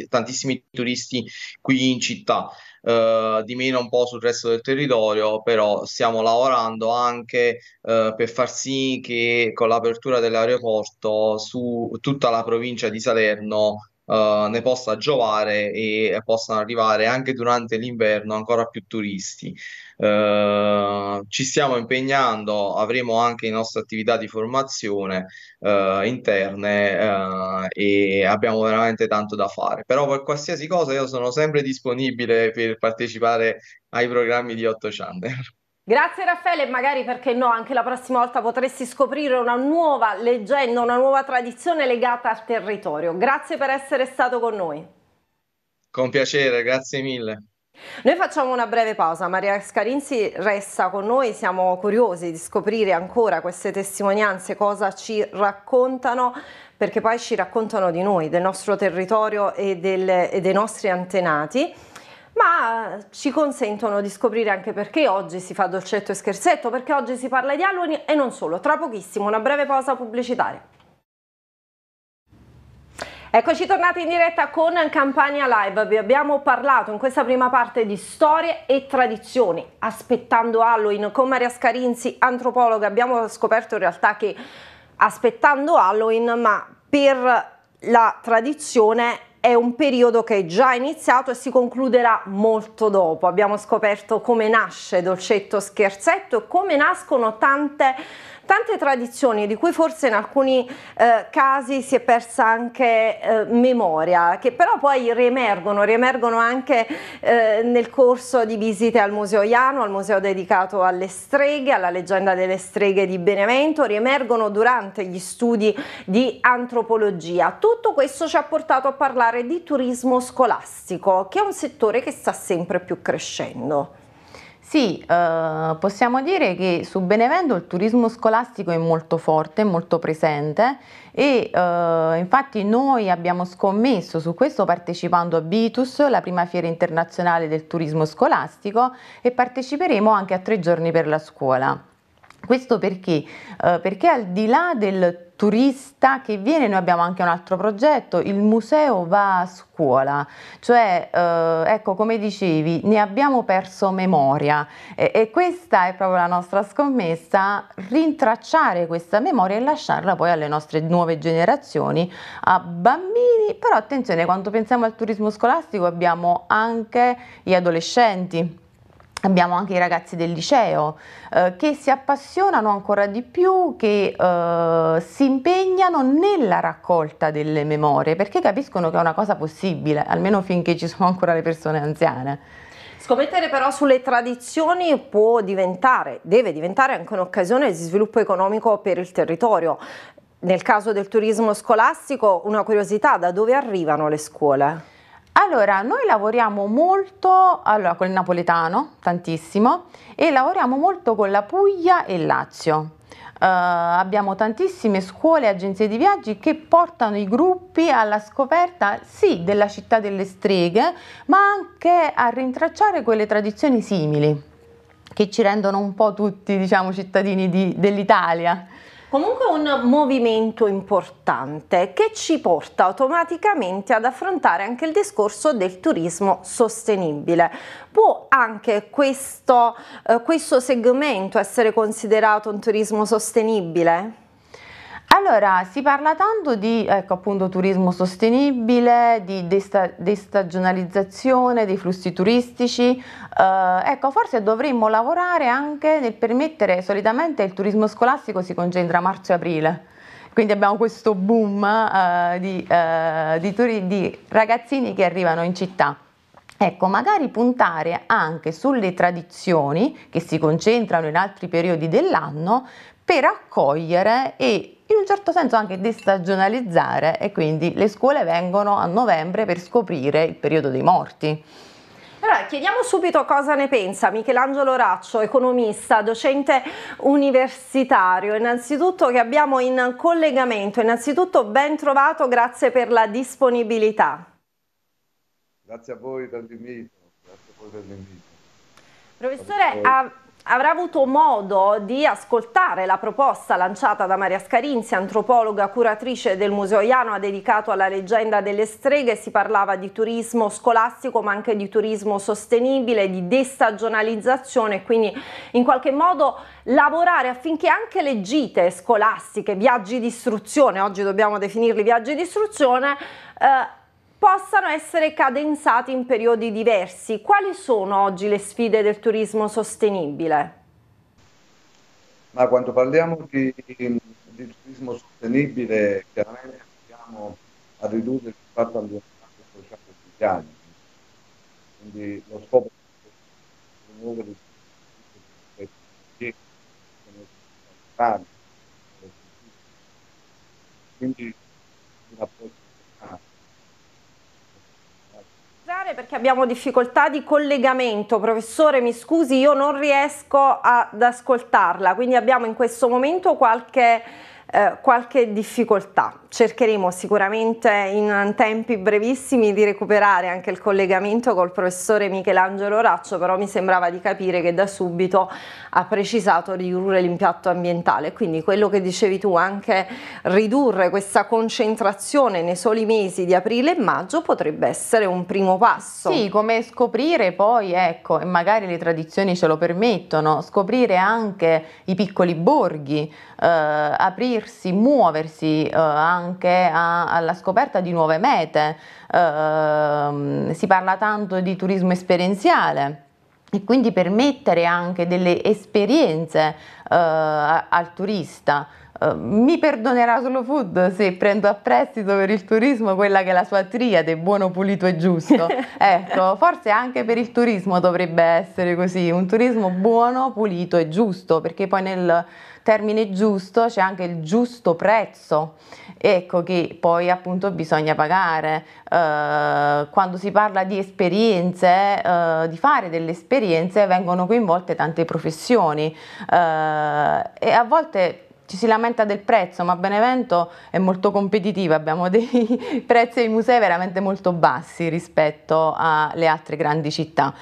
tantissimi turisti qui in città. Uh, di meno un po' sul resto del territorio, però stiamo lavorando anche uh, per far sì che con l'apertura dell'aeroporto su tutta la provincia di Salerno eh, ne possa giovare e possano arrivare anche durante l'inverno ancora più turisti. Uh, ci stiamo impegnando, avremo anche le nostre attività di formazione uh, interne e abbiamo veramente tanto da fare. Però per qualsiasi cosa io sono sempre disponibile per partecipare ai programmi di 8 Channel. Grazie Raffaele, magari perché no, anche la prossima volta potresti scoprire una nuova leggenda, una nuova tradizione legata al territorio. Grazie per essere stato con noi. Con piacere, grazie mille. Noi facciamo una breve pausa, Maria Scarinzi resta con noi, siamo curiosi di scoprire ancora queste testimonianze, cosa ci raccontano, perché poi ci raccontano di noi, del nostro territorio e, del, e dei nostri antenati ma ci consentono di scoprire anche perché oggi si fa dolcetto e scherzetto, perché oggi si parla di Halloween e non solo. Tra pochissimo una breve pausa pubblicitaria. Eccoci tornati in diretta con Campania Live, vi abbiamo parlato in questa prima parte di storie e tradizioni, aspettando Halloween con Maria Scarinzi, antropologa, abbiamo scoperto in realtà che aspettando Halloween, ma per la tradizione è un periodo che è già iniziato e si concluderà molto dopo. Abbiamo scoperto come nasce Dolcetto Scherzetto e come nascono tante tante tradizioni di cui forse in alcuni eh, casi si è persa anche eh, memoria, che però poi riemergono, riemergono anche eh, nel corso di visite al Museo Iano, al museo dedicato alle streghe, alla leggenda delle streghe di Benevento, riemergono durante gli studi di antropologia. Tutto questo ci ha portato a parlare di turismo scolastico, che è un settore che sta sempre più crescendo. Sì, eh, possiamo dire che su Benevento il turismo scolastico è molto forte, molto presente e eh, infatti noi abbiamo scommesso su questo partecipando a Bitus, la prima fiera internazionale del turismo scolastico e parteciperemo anche a tre giorni per la scuola. Questo perché? Eh, perché al di là del turista che viene, noi abbiamo anche un altro progetto, il museo va a scuola, cioè eh, ecco come dicevi, ne abbiamo perso memoria e, e, questa è proprio la nostra scommessa, rintracciare questa memoria e lasciarla poi alle nostre nuove generazioni, a bambini, però attenzione, quando pensiamo al turismo scolastico abbiamo anche gli adolescenti Abbiamo anche i ragazzi del liceo eh, che si appassionano ancora di più, che eh, si impegnano nella raccolta delle memorie perché capiscono che è una cosa possibile, almeno finché ci sono ancora le persone anziane. Scommettere però sulle tradizioni può diventare, deve diventare anche un'occasione di sviluppo economico per il territorio. Nel caso del turismo scolastico, una curiosità, da dove arrivano le scuole? Allora, noi lavoriamo molto allora, con il napoletano, tantissimo, e lavoriamo molto con la Puglia e il Lazio. Uh, abbiamo tantissime scuole e agenzie di viaggi che portano i gruppi alla scoperta sì della città delle streghe, ma anche a rintracciare quelle tradizioni simili che ci rendono un po' tutti diciamo cittadini di, dell'Italia. Comunque un movimento importante che ci porta automaticamente ad affrontare anche il discorso del turismo sostenibile. Può anche questo, eh, questo segmento essere considerato un turismo sostenibile? Allora, si parla tanto di ecco, appunto, turismo sostenibile, di desta- destagionalizzazione dei flussi turistici, eh, ecco, forse dovremmo lavorare anche nel permettere, solitamente il turismo scolastico si concentra a marzo e aprile, quindi abbiamo questo boom eh, di, eh, di, turi- di ragazzini che arrivano in città. Ecco, magari puntare anche sulle tradizioni che si concentrano in altri periodi dell'anno per accogliere e in un certo senso anche destagionalizzare e quindi le scuole vengono a novembre per scoprire il periodo dei morti. Allora, chiediamo subito cosa ne pensa Michelangelo Raccio, economista, docente universitario. Innanzitutto che abbiamo in collegamento, innanzitutto ben trovato, grazie per la disponibilità. Grazie a voi per l'invito. Professore, a, avrà avuto modo di ascoltare la proposta lanciata da Maria Scarinzi, antropologa curatrice del Museo Iano, dedicato alla leggenda delle streghe. Si parlava di turismo scolastico ma anche di turismo sostenibile, di destagionalizzazione, quindi in qualche modo lavorare affinché anche le gite scolastiche, viaggi di istruzione, oggi dobbiamo definirli viaggi di istruzione, eh, possano essere cadenzati in periodi diversi. Quali sono oggi le sfide del turismo sostenibile? Ma quando parliamo di, di turismo sostenibile, chiaramente andiamo a ridurre il l'impatto ambientale e sociale degli anni. Quindi lo scopo è promuovere quindi un approccio breve perché abbiamo difficoltà di collegamento. Professore, mi scusi, io non riesco ad ascoltarla, quindi abbiamo in questo momento qualche, eh, qualche difficoltà. Cercheremo sicuramente in tempi brevissimi di recuperare anche il collegamento col professore Michelangelo Raccio, però mi sembrava di capire che da subito ha precisato di ridurre l'impatto ambientale, quindi quello che dicevi tu, anche ridurre questa concentrazione nei soli mesi di aprile e maggio potrebbe essere un primo passo. Sì, come scoprire poi, ecco, e magari le tradizioni ce lo permettono, scoprire anche i piccoli borghi, eh, aprirsi, muoversi eh, anche anche a, alla scoperta di nuove mete, eh, si parla tanto di turismo esperienziale e quindi permettere anche delle esperienze eh, al turista. Ehm, mi perdonerà solo Food se prendo a prestito per il turismo quella che è la sua triade, buono, pulito e giusto. ecco, forse anche per il turismo dovrebbe essere così, un turismo buono, pulito e giusto, perché poi nel termine giusto c'è anche il giusto prezzo, ecco che poi appunto bisogna pagare. Eh, quando si parla di esperienze, eh, di fare delle esperienze, vengono coinvolte tante professioni eh, e a volte ci si lamenta del prezzo, ma Benevento è molto competitiva, abbiamo dei prezzi dei musei veramente molto bassi rispetto alle altre grandi città.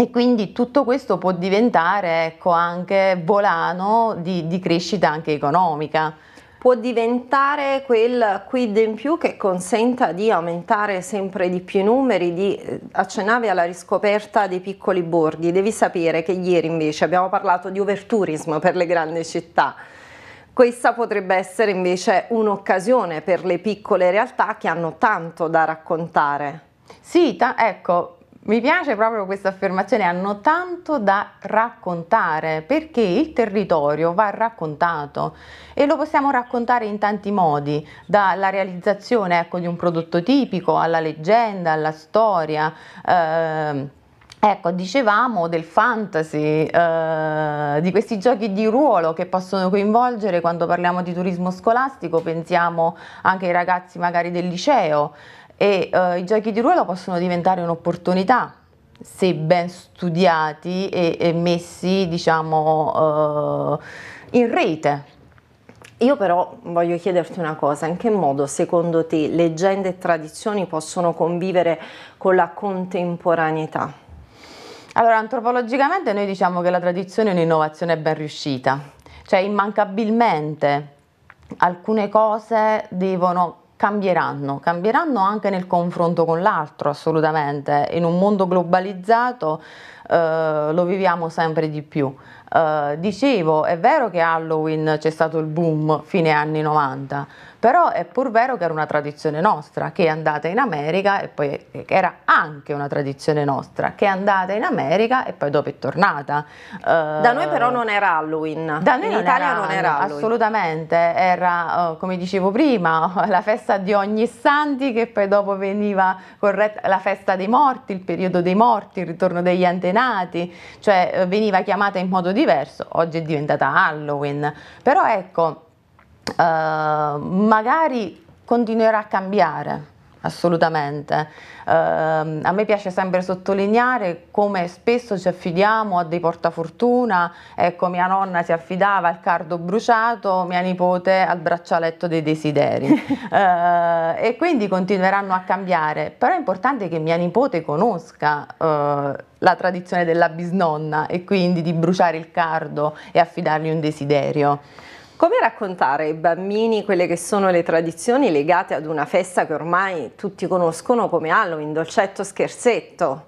E quindi tutto questo può diventare ecco, anche volano di, di crescita anche economica può diventare quel quid in più che consenta di aumentare sempre di più i numeri, di, eh, accennare alla riscoperta dei piccoli borghi, devi sapere che ieri invece abbiamo parlato di overtourism per le grandi città, questa potrebbe essere invece un'occasione per le piccole realtà che hanno tanto da raccontare. Sì, ta- ecco, mi piace proprio questa affermazione, hanno tanto da raccontare perché il territorio va raccontato e lo possiamo raccontare in tanti modi, dalla realizzazione ecco, di un prodotto tipico alla leggenda, alla storia. Eh, Ecco, dicevamo del fantasy, eh, di questi giochi di ruolo che possono coinvolgere quando parliamo di turismo scolastico, pensiamo anche ai ragazzi magari del liceo, e eh, i giochi di ruolo possono diventare un'opportunità se ben studiati e, e messi diciamo eh, in rete. Io però voglio chiederti una cosa, in che modo secondo te leggende e tradizioni possono convivere con la contemporaneità? Allora, antropologicamente noi diciamo che la tradizione è un'innovazione ben riuscita, cioè immancabilmente alcune cose devono cambieranno, cambieranno anche nel confronto con l'altro assolutamente, in un mondo globalizzato eh, lo viviamo sempre di più. Eh, dicevo, è vero che Halloween c'è stato il boom fine anni 90, però è pur vero che era una tradizione nostra, che è andata in America e poi era anche una tradizione nostra, che è andata in America e poi dopo è tornata. Eh, da noi però non era Halloween, da noi in Italia era, non era Halloween. Assolutamente, era eh, come dicevo prima, la festa di ogni santi che poi dopo veniva corretta la festa dei morti, il periodo dei morti, il ritorno degli antenati colorati, cioè eh, veniva chiamata in modo diverso, oggi è diventata Halloween, però ecco, eh, magari continuerà a cambiare assolutamente. Eh, a me piace sempre sottolineare come spesso ci affidiamo a dei portafortuna, ecco mia nonna si affidava al cardo bruciato, mia nipote al braccialetto dei desideri eh, e quindi continueranno a cambiare, però è importante che mia nipote conosca eh, la tradizione della bisnonna e quindi di bruciare il cardo e affidargli un desiderio. Come raccontare ai bambini quelle che sono le tradizioni legate ad una festa che ormai tutti conoscono come Halloween, dolcetto, scherzetto?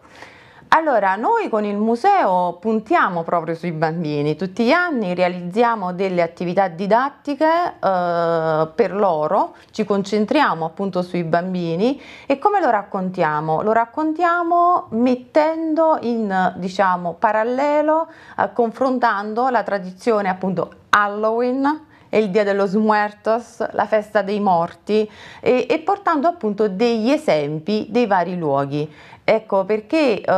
Allora, noi con il museo puntiamo proprio sui bambini, tutti gli anni realizziamo delle attività didattiche eh, per loro, ci concentriamo appunto sui bambini e come lo raccontiamo? Lo raccontiamo mettendo in diciamo parallelo, eh, confrontando la tradizione appunto Halloween, il Dia de los Muertos, la festa dei morti e, e portando appunto degli esempi dei vari luoghi. Ecco perché ehm,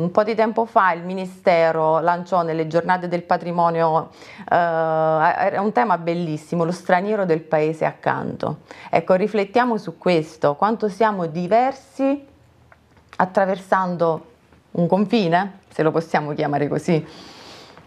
un po' di tempo fa il Ministero lanciò nelle giornate del patrimonio eh, un tema bellissimo, lo straniero del paese accanto. Ecco, riflettiamo su questo, quanto siamo diversi attraversando un confine, se lo possiamo chiamare così.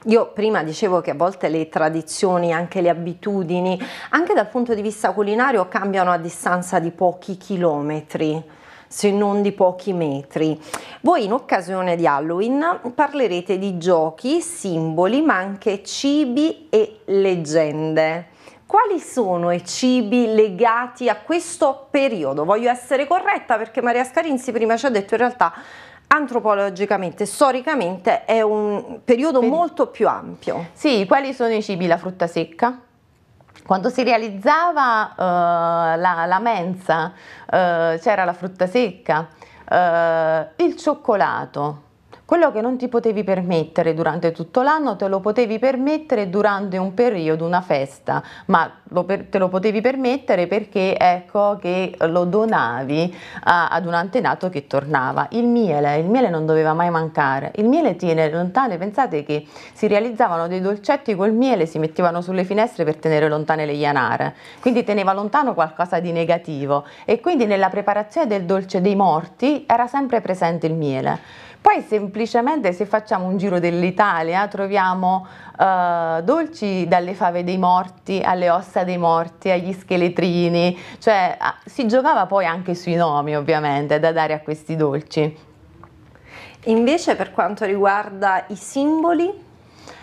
Io prima dicevo che a volte le tradizioni, anche le abitudini, anche dal punto di vista culinario cambiano a distanza di pochi chilometri se non di pochi metri. Voi in occasione di Halloween parlerete di giochi, simboli, ma anche cibi e leggende. Quali sono i cibi legati a questo periodo? Voglio essere corretta perché Maria Scarinzi prima ci ha detto in realtà antropologicamente, storicamente è un periodo per... molto più ampio. Sì, quali sono i cibi? La frutta secca, quando si realizzava uh, la, la, mensa uh, c'era la frutta secca, uh, il cioccolato, quello che non ti potevi permettere durante tutto l'anno te lo potevi permettere durante un periodo, una festa, ma lo per, te lo potevi permettere perché ecco che lo donavi a, ad un antenato che tornava. Il miele, il miele non doveva mai mancare. Il miele tiene lontane, pensate che si realizzavano dei dolcetti col miele, si mettevano sulle finestre per tenere lontane le ianare, quindi teneva lontano qualcosa di negativo e quindi nella preparazione del dolce dei morti era sempre presente il miele. Poi semplicemente se facciamo un giro dell'Italia troviamo eh, dolci dalle fave dei morti alle ossa dei morti, agli scheletrini, cioè si giocava poi anche sui nomi ovviamente da dare a questi dolci. Invece per quanto riguarda i simboli,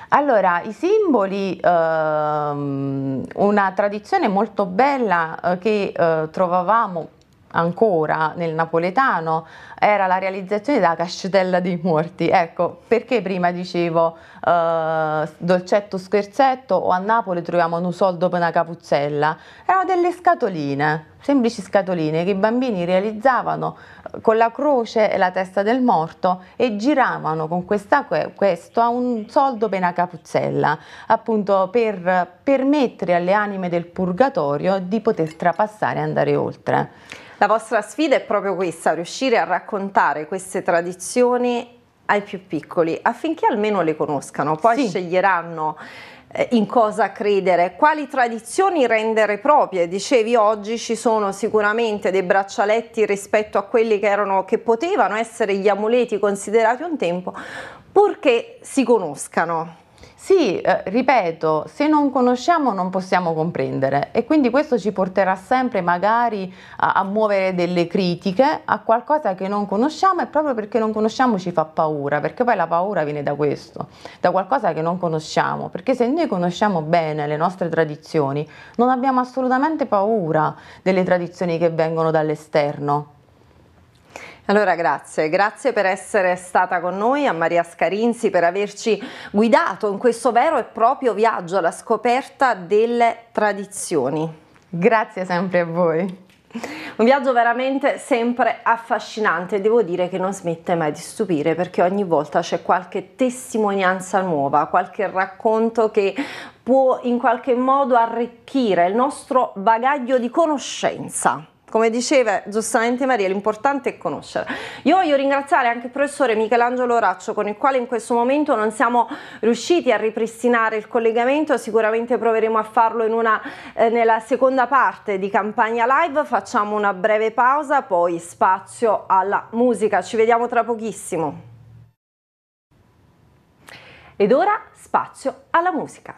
allora, i simboli, ehm, una tradizione molto bella eh, che eh, trovavamo ancora nel napoletano era la realizzazione della cascetella dei morti. Ecco, perché prima dicevo eh, dolcetto scherzetto o a Napoli troviamo un soldo per una capuzzella? Erano delle scatoline, semplici scatoline che i bambini realizzavano eh, con la croce e la testa del morto e giravano con questa, questo a un soldo per una capuzzella, appunto per permettere alle anime del purgatorio di poter strapassare e andare oltre. La vostra sfida è proprio questa, riuscire a raccontare queste tradizioni ai più piccoli affinché almeno le conoscano, poi sì. sceglieranno eh, in cosa credere, quali tradizioni rendere proprie. Dicevi oggi ci sono sicuramente dei braccialetti rispetto a quelli che, erano, che potevano essere gli amuleti considerati un tempo, purché si conoscano. Sì, eh, ripeto, se non conosciamo non possiamo comprendere e quindi questo ci porterà sempre magari a, a, muovere delle critiche a qualcosa che non conosciamo e proprio perché non conosciamo ci fa paura, perché poi la paura viene da questo, da qualcosa che non conosciamo, perché se noi conosciamo bene le nostre tradizioni non abbiamo assolutamente paura delle tradizioni che vengono dall'esterno. Allora grazie, grazie per essere stata con noi, a Maria Scarinzi per averci guidato in questo vero e proprio viaggio alla scoperta delle tradizioni. Grazie sempre a voi. Un viaggio veramente sempre affascinante, devo dire che non smette mai di stupire perché ogni volta c'è qualche testimonianza nuova, qualche racconto che può in qualche modo arricchire il nostro bagaglio di conoscenza. Come diceva giustamente Maria, l'importante è conoscere. Io voglio ringraziare anche il professore Michelangelo Oraccio, con il quale in questo momento non siamo riusciti a ripristinare il collegamento, sicuramente proveremo a farlo una, eh, nella seconda parte di Campagna Live, facciamo una breve pausa, poi spazio alla musica, ci vediamo tra pochissimo. Ed ora spazio alla musica.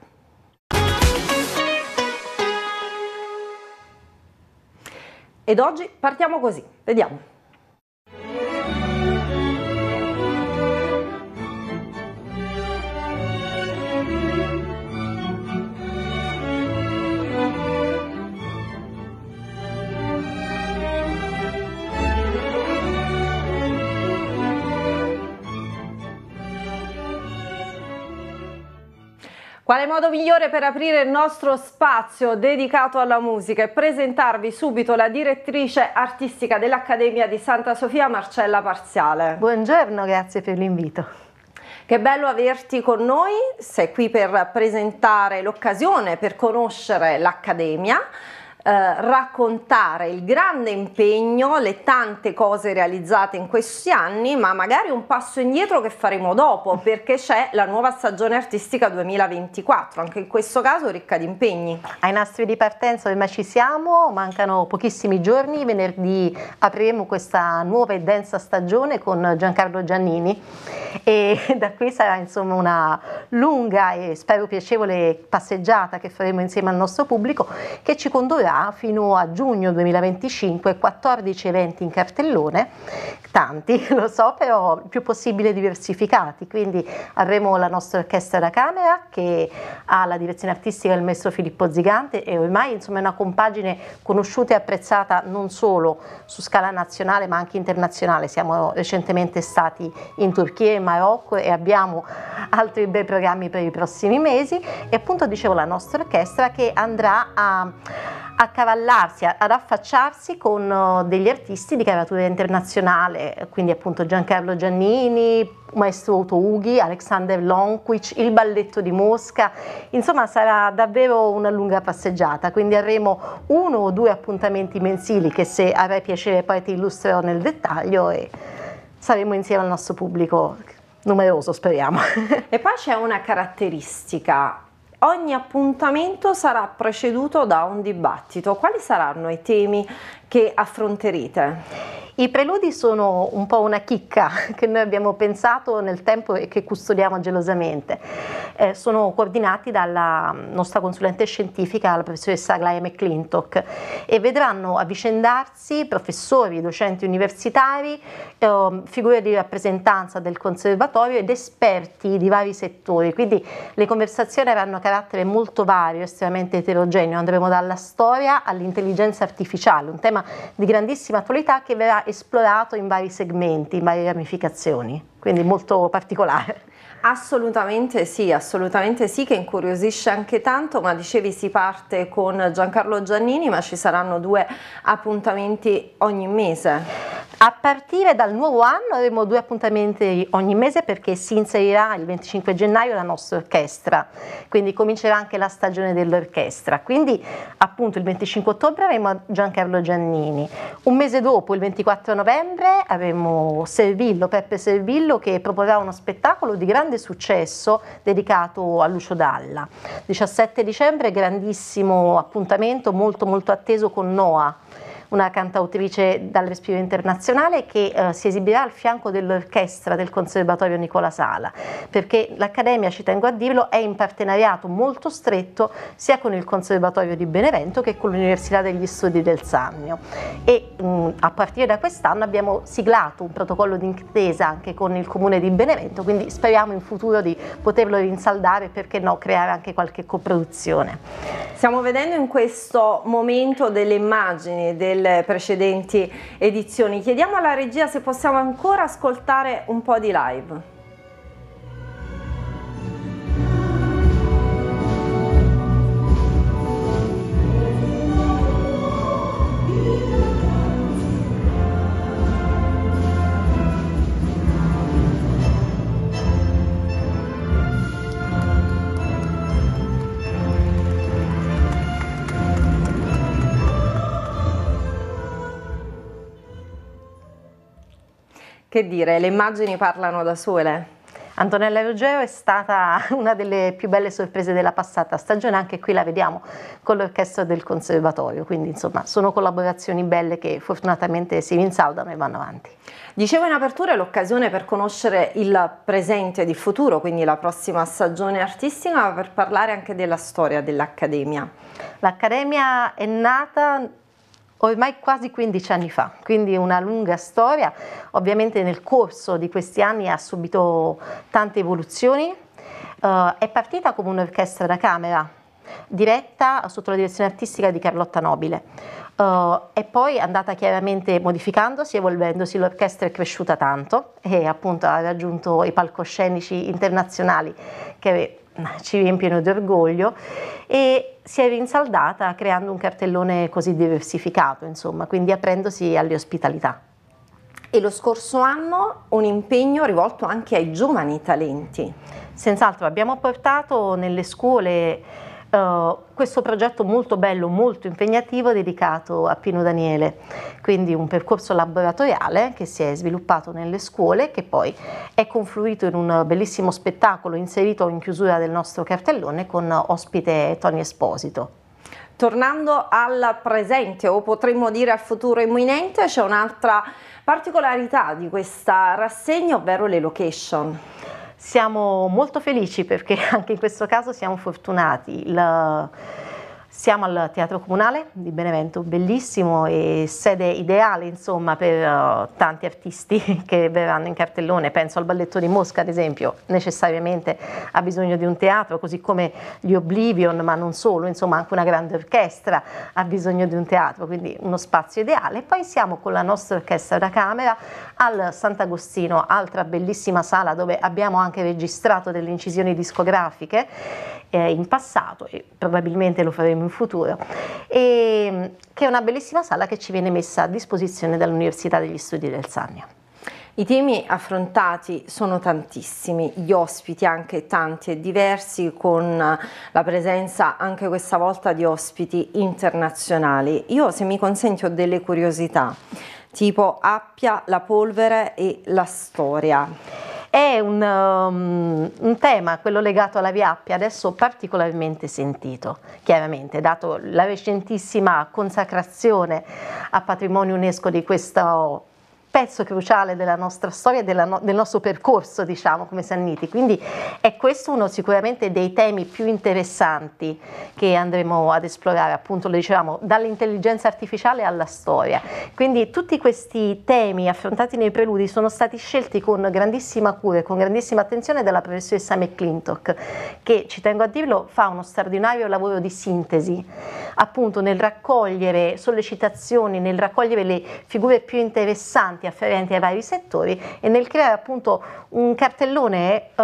Ed oggi partiamo così, vediamo. Quale modo migliore per aprire il nostro spazio dedicato alla musica e presentarvi subito la direttrice artistica dell'Accademia di Santa Sofia, Marcella Parziale. Buongiorno, grazie per l'invito. Che bello averti con noi, sei qui per presentare l'occasione per conoscere l'Accademia eh, raccontare il grande impegno, le tante cose realizzate in questi anni, ma magari un passo indietro che faremo dopo, perché c'è la nuova stagione artistica 2024, anche in questo caso ricca di impegni. Ai nastri di partenza ormai ci siamo, mancano pochissimi giorni, venerdì apriremo questa nuova e densa stagione con Giancarlo Giannini e da qui sarà insomma una lunga e spero piacevole passeggiata che faremo insieme al nostro pubblico che ci condurrà durerà fino a giugno 2025, 14 eventi in cartellone, tanti lo so, però il più possibile diversificati, quindi avremo la nostra orchestra da camera che ha la direzione artistica del maestro Filippo Zigante e ormai insomma è una compagine conosciuta e apprezzata non solo su scala nazionale ma anche internazionale, siamo recentemente stati in Turchia e in Marocco e abbiamo altri bei programmi per i prossimi mesi e appunto dicevo la nostra orchestra che andrà a, accavallarsi, ad affacciarsi con eh, degli artisti di caratura internazionale, quindi appunto Giancarlo Giannini, Maestro Otto Ughi, Alexander Lonquic, il balletto di Mosca, insomma sarà davvero una lunga passeggiata, quindi avremo uno o due appuntamenti mensili che se avrai piacere poi ti illustrerò nel dettaglio e saremo insieme al nostro pubblico numeroso speriamo. E poi c'è una caratteristica Ogni appuntamento sarà preceduto da un dibattito. Quali saranno i temi che affronterete? I preludi sono un po' una chicca che noi abbiamo pensato nel tempo e che custodiamo gelosamente. Eh, sono coordinati dalla nostra consulente scientifica, la professoressa Glaia McClintock, e vedranno avvicendarsi professori, docenti universitari, eh, figure di rappresentanza del conservatorio ed esperti di vari settori. Quindi le conversazioni avranno carattere molto vario, estremamente eterogeneo. Andremo dalla storia all'intelligenza artificiale, un tema di grandissima attualità che verrà esplorato in vari segmenti, in varie ramificazioni, quindi molto particolare. Assolutamente sì, assolutamente sì, che incuriosisce anche tanto, ma dicevi si parte con Giancarlo Giannini, ma ci saranno due appuntamenti ogni mese. A partire dal nuovo anno avremo due appuntamenti ogni mese perché si inserirà il 25 gennaio la nostra orchestra, quindi comincerà anche la stagione dell'orchestra. Quindi appunto il 25 ottobre avremo Giancarlo Giannini, un mese dopo il 24 novembre avremo Servillo, Peppe Servillo che proporrà uno spettacolo di grande grande successo dedicato a Lucio Dalla. 17 dicembre grandissimo appuntamento molto molto atteso con Noah una cantautrice dal respiro internazionale che eh, si esibirà al fianco dell'orchestra del Conservatorio Nicola Sala, perché l'Accademia, ci tengo a dirlo, è in partenariato molto stretto sia con il Conservatorio di Benevento che con l'Università degli Studi del Sannio. E mh, a partire da quest'anno abbiamo siglato un protocollo d'intesa anche con il Comune di Benevento, quindi speriamo in futuro di poterlo rinsaldare e perché no creare anche qualche coproduzione. Stiamo vedendo in questo momento delle immagini del delle precedenti edizioni. Chiediamo alla regia se possiamo ancora ascoltare un po' di live. Che dire, le immagini parlano da sole. Antonella Ruggero è stata una delle più belle sorprese della passata stagione, anche qui la vediamo con l'orchestra del conservatorio, quindi insomma sono collaborazioni belle che fortunatamente si rinsaldano e vanno avanti. Dicevo in apertura è l'occasione per conoscere il presente e il futuro, quindi la prossima stagione artistica, ma per parlare anche della storia dell'Accademia. L'Accademia è nata ormai quasi 15 anni fa, quindi una lunga storia. Ovviamente nel corso di questi anni ha subito tante evoluzioni. Uh, è partita come un'orchestra da camera, diretta sotto la direzione artistica di Carlotta Nobile. Uh, e poi andata chiaramente modificandosi, evolvendosi, l'orchestra è cresciuta tanto e appunto ha raggiunto i palcoscenici internazionali che ci riempiono di orgoglio e si è rinsaldata creando un cartellone così diversificato, insomma, quindi aprendosi alle ospitalità. E lo scorso anno un impegno rivolto anche ai giovani talenti. Senz'altro abbiamo portato nelle scuole eh, questo progetto molto bello, molto impegnativo dedicato a Pino Daniele, quindi un percorso laboratoriale che si è sviluppato nelle scuole, che poi è confluito in un bellissimo spettacolo inserito in chiusura del nostro cartellone con ospite Tony Esposito. Tornando al presente o potremmo dire al futuro imminente, c'è un'altra particolarità di questa rassegna, ovvero le location. Siamo molto felici perché anche in questo caso siamo fortunati. La siamo al Teatro Comunale di Benevento, bellissimo e sede ideale insomma, per uh, tanti artisti che verranno in cartellone. Penso al balletto di Mosca, ad esempio, necessariamente ha bisogno di un teatro, così come gli Oblivion, ma non solo, insomma anche una grande orchestra ha bisogno di un teatro, quindi uno spazio ideale. Poi siamo con la nostra orchestra da camera al Sant'Agostino, altra bellissima sala dove abbiamo anche registrato delle incisioni discografiche eh, in passato e probabilmente lo faremo in futuro, e, mm, che è una bellissima sala che ci viene messa a disposizione dall'Università degli Studi del Sannio. I temi affrontati sono tantissimi, gli ospiti anche tanti e diversi con la presenza anche questa volta di ospiti internazionali. Io se mi consenti ho delle curiosità tipo Appia, la polvere e la storia è un, um, un, tema, quello legato alla Viappia, adesso particolarmente sentito, chiaramente, dato la recentissima consacrazione a patrimonio UNESCO di questo pezzo cruciale della nostra storia e no- del nostro percorso, diciamo, come Sanniti. Quindi è questo uno sicuramente dei temi più interessanti che andremo ad esplorare, appunto, lo dicevamo, dall'intelligenza artificiale alla storia. Quindi tutti questi temi affrontati nei preludi sono stati scelti con grandissima cura e con grandissima attenzione dalla professoressa McClintock, che, ci tengo a dirlo, fa uno straordinario lavoro di sintesi, appunto nel raccogliere sollecitazioni, nel raccogliere le figure più interessanti importanti afferenti ai vari settori e nel creare appunto un cartellone uh,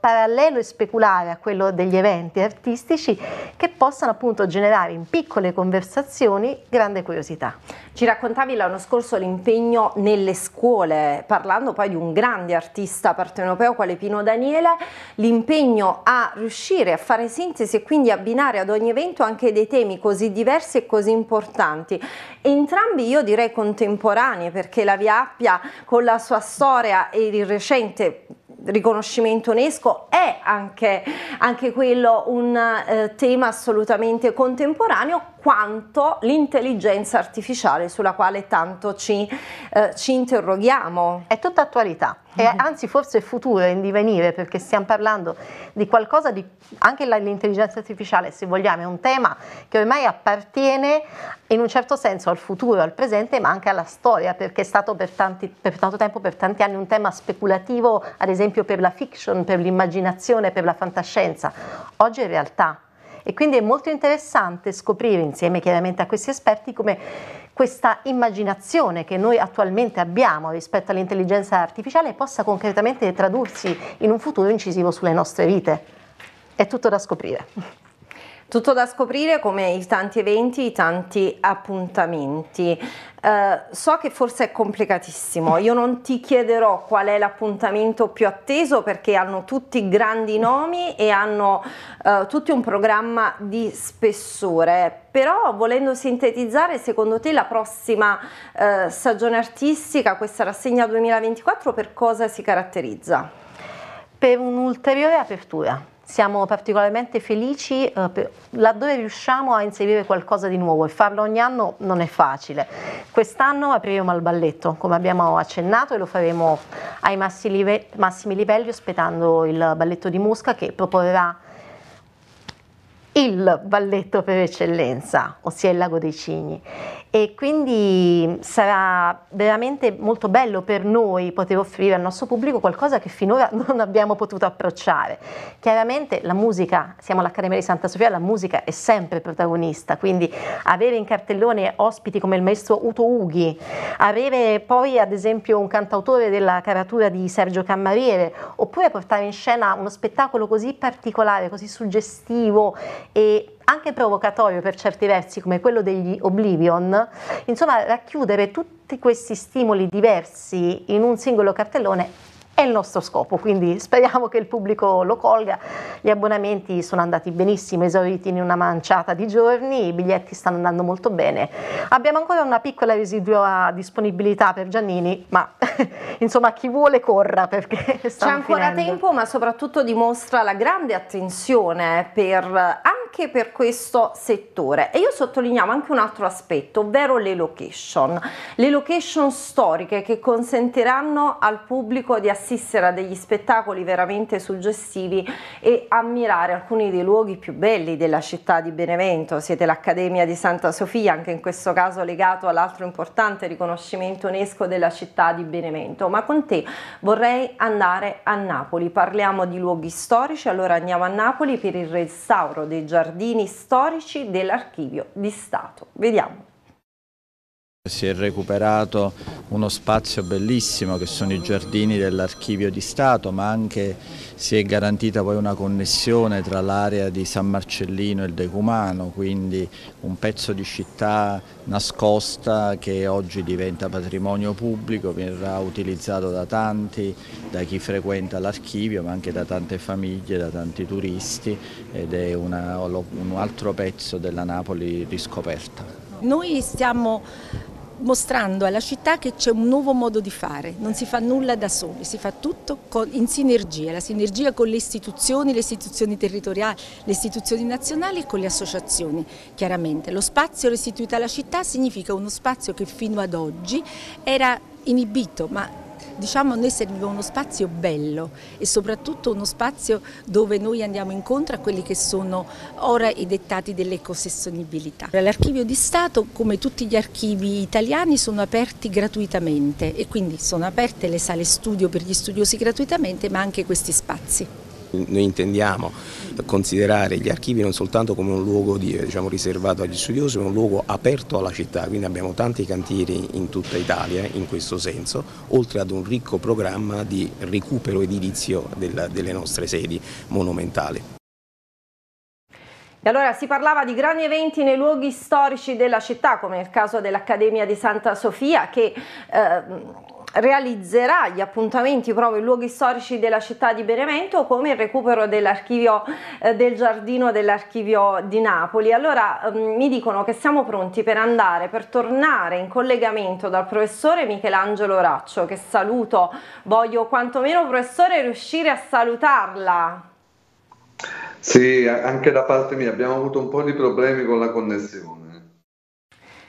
parallelo e speculare a quello degli eventi artistici che possano appunto generare in piccole conversazioni grande curiosità. Ci raccontavi l'anno scorso l'impegno nelle scuole, parlando poi di un grande artista partenopeo quale Pino Daniele, l'impegno a riuscire a fare sintesi e quindi abbinare ad ogni evento anche dei temi così diversi e così importanti. Entrambi io direi contemporanei perché la Via Scappia con la sua storia e il recente riconoscimento UNESCO è anche, anche quello un eh, tema assolutamente contemporaneo quanto l'intelligenza artificiale sulla quale tanto ci, eh, ci interroghiamo. È tutta attualità e mm-hmm. anzi forse è futuro in divenire perché stiamo parlando di qualcosa di anche l'intelligenza artificiale se vogliamo è un tema che ormai appartiene in un certo senso al futuro, al presente ma anche alla storia perché è stato per, tanti, per tanto tempo, per tanti anni un tema speculativo ad esempio per la fiction, per l'immaginazione, per la fantascienza oggi è realtà e quindi è molto interessante scoprire insieme chiaramente a questi esperti come questa immaginazione che noi attualmente abbiamo rispetto all'intelligenza artificiale possa concretamente tradursi in un futuro incisivo sulle nostre vite. È tutto da scoprire. Tutto da scoprire come i tanti eventi, i tanti appuntamenti. Eh, so che forse è complicatissimo, io non ti chiederò qual è l'appuntamento più atteso perché hanno tutti grandi nomi e hanno eh, tutti un programma di spessore, però volendo sintetizzare secondo te la prossima eh, stagione artistica, questa rassegna 2024 per cosa si caratterizza? Per un'ulteriore apertura siamo particolarmente felici eh, per, laddove riusciamo a inserire qualcosa di nuovo e farlo ogni anno non è facile. Quest'anno apriremo al balletto, come abbiamo accennato, e lo faremo ai massimi, massimi livelli ospitando il balletto di Mosca che proporrà il balletto per eccellenza, ossia il Lago dei Cigni e quindi sarà veramente molto bello per noi poter offrire al nostro pubblico qualcosa che finora non abbiamo potuto approcciare. Chiaramente la musica, siamo all'Accademia di Santa Sofia, la musica è sempre protagonista, quindi avere in cartellone ospiti come il maestro Uto Ughi, avere poi ad esempio un cantautore della caratura di Sergio Cammariere, oppure portare in scena uno spettacolo così particolare, così suggestivo e anche provocatorio per certi versi come quello degli Oblivion, insomma racchiudere tutti questi stimoli diversi in un singolo cartellone è il nostro scopo, quindi speriamo che il pubblico lo colga. Gli abbonamenti sono andati benissimo, esauriti in una manciata di giorni, i biglietti stanno andando molto bene. Abbiamo ancora una piccola residua disponibilità per Giannini, ma insomma chi vuole corra perché c'è ancora finendo. tempo, ma soprattutto dimostra la grande attenzione per, anche per questo settore. E io sottolineiamo anche un altro aspetto, ovvero le location. Le location storiche che consentiranno al pubblico di assistere assistere a degli spettacoli veramente suggestivi e ammirare alcuni dei luoghi più belli della città di Benevento. Siete l'Accademia di Santa Sofia, anche in questo caso legato all'altro importante riconoscimento UNESCO della città di Benevento. Ma con te vorrei andare a Napoli. Parliamo di luoghi storici, allora andiamo a Napoli per il restauro dei giardini storici dell'archivio di Stato. Vediamo. Si è recuperato uno spazio bellissimo che sono i giardini dell'archivio di Stato, ma anche si è garantita poi una connessione tra l'area di San Marcellino e il Decumano, quindi un pezzo di città nascosta che oggi diventa patrimonio pubblico, verrà utilizzato da tanti, da chi frequenta l'archivio, ma anche da tante famiglie, da tanti turisti ed è una, un altro pezzo della Napoli riscoperta. Noi stiamo mostrando alla città che c'è un nuovo modo di fare, non si fa nulla da soli, si fa tutto in sinergia, la sinergia con le istituzioni, le istituzioni territoriali, le istituzioni nazionali e con le associazioni, chiaramente. Lo spazio restituito alla città significa uno spazio che fino ad oggi era inibito, ma diciamo a noi serviva uno spazio bello e soprattutto uno spazio dove noi andiamo incontro a quelli che sono ora i dettati dell'ecosostenibilità. L'archivio di Stato, come tutti gli archivi italiani, sono aperti gratuitamente e quindi sono aperte le sale studio per gli studiosi gratuitamente ma anche questi spazi. Noi intendiamo considerare gli archivi non soltanto come un luogo di, diciamo, riservato agli studiosi, ma un luogo aperto alla città, quindi abbiamo tanti cantieri in tutta Italia in questo senso, oltre ad un ricco programma di recupero edilizio della, delle nostre sedi monumentali. allora si parlava di grandi eventi nei luoghi storici della città, come il caso dell'Accademia di Santa Sofia, che... Eh, realizzerà gli appuntamenti proprio in luoghi storici della città di Benevento come il recupero dell'archivio eh, del giardino dell'archivio di Napoli. Allora eh, mi dicono che siamo pronti per andare, per tornare in collegamento dal professore Michelangelo Raccio che saluto, voglio quantomeno professore riuscire a salutarla. Sì, anche da parte mia abbiamo avuto un po' di problemi con la connessione.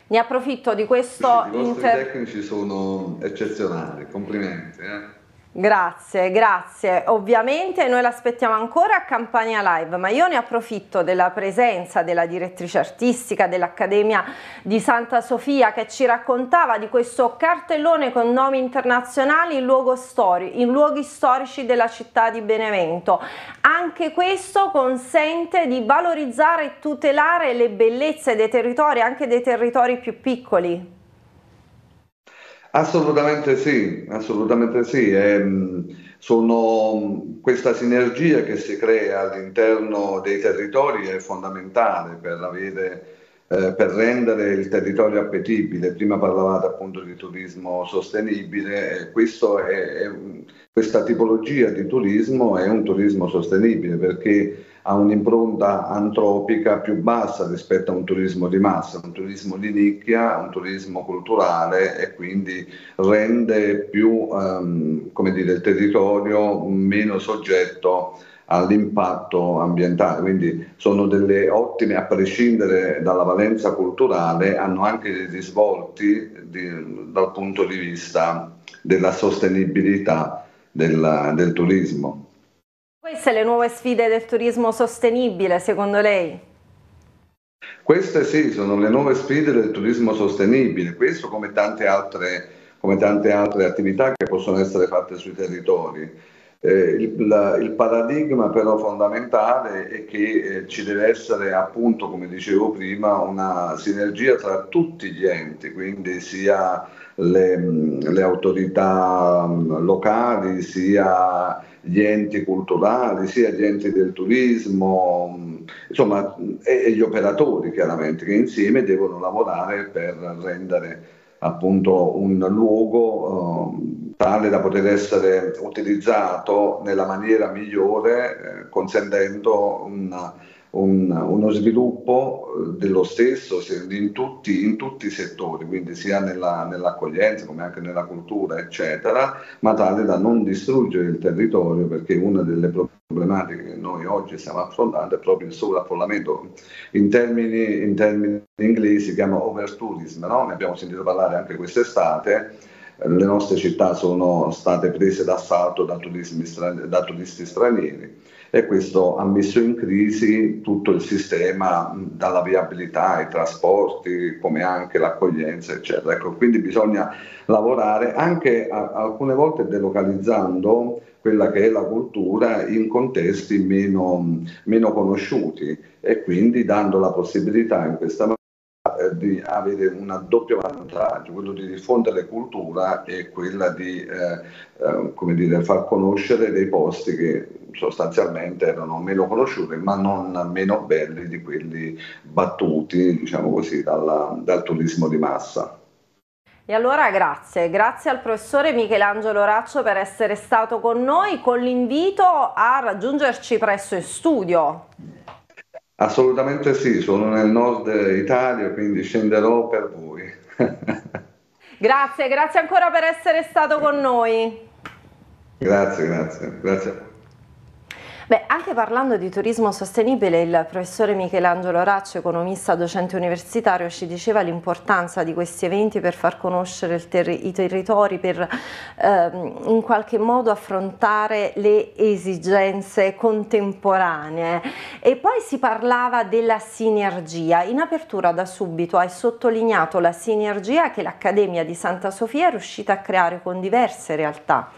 Ne approfitto di questo... Sì, I vostri inter... tecnici sono eccezionali, complimenti. Eh? Grazie, grazie. Ovviamente noi l'aspettiamo ancora a Campania Live, ma io ne approfitto della presenza della direttrice artistica dell'Accademia di Santa Sofia che ci raccontava di questo cartellone con nomi internazionali in, stori in luoghi storici della città di Benevento. Anche questo consente di valorizzare e tutelare le bellezze dei territori, anche dei territori più piccoli. Assolutamente sì, assolutamente sì. E, ehm, sono, questa sinergia che si crea all'interno dei territori è fondamentale per, avere, eh, per rendere il territorio appetibile. Prima parlavate appunto di turismo sostenibile, è, è, questa tipologia di turismo è un turismo sostenibile perché ha un'impronta antropica più bassa rispetto a un turismo di massa, un turismo di nicchia, un turismo culturale e quindi rende più ehm, dire, il territorio meno soggetto all'impatto ambientale. Quindi sono delle ottime, a prescindere dalla valenza culturale, hanno anche dei risvolti di, dal punto di vista della sostenibilità della, del turismo. Queste le nuove sfide del turismo sostenibile, secondo lei? Queste sì, sono le nuove sfide del turismo sostenibile, questo come tante altre, come tante altre attività che possono essere fatte sui territori. Eh, il, la, il, paradigma però fondamentale è che eh, ci deve essere appunto, come dicevo prima, una sinergia tra tutti gli enti, quindi sia le, le autorità locali, sia gli enti culturali, sia gli enti del turismo, insomma, e, gli operatori chiaramente che insieme devono lavorare per rendere appunto un luogo eh, tale da poter essere utilizzato nella maniera migliore, eh, consentendo una un, uno sviluppo eh, dello stesso in tutti, in tutti i settori, quindi sia nella, nell'accoglienza come anche nella cultura, eccetera, ma tale da non distruggere il territorio perché una delle problematiche che noi oggi stiamo affrontando è proprio il sovraffollamento. In termini, in termini inglesi si chiama overtourism, no? ne abbiamo sentito parlare anche quest'estate le nostre città sono state prese d'assalto da, da, turisti stranieri e questo ha messo in crisi tutto il sistema dalla viabilità ai trasporti come anche l'accoglienza eccetera. Ecco, quindi bisogna lavorare anche a, alcune volte delocalizzando quella che è la cultura in contesti meno, meno conosciuti e quindi dando la possibilità in questa maniera eh, di avere un doppio vantaggio, quello di diffondere cultura e quella di eh, eh, dire, far conoscere dei posti che sostanzialmente erano meno conosciuti ma non meno belli di quelli battuti diciamo così, dalla, dal turismo di massa. E allora grazie, grazie al professore Michelangelo Raccio per essere stato con noi con l'invito a raggiungerci presso in studio. Assolutamente sì, sono nel nord Italia quindi scenderò per voi. grazie, grazie ancora per essere stato con noi. Grazie, grazie, grazie. Beh, anche parlando di turismo sostenibile, il professore Michelangelo Raccio, economista docente universitario, ci diceva l'importanza di questi eventi per far conoscere terri i territori, per ehm, in qualche modo affrontare le esigenze contemporanee. E poi si parlava della sinergia. In apertura da subito hai sottolineato la sinergia che l'Accademia di Santa Sofia è riuscita a creare con diverse realtà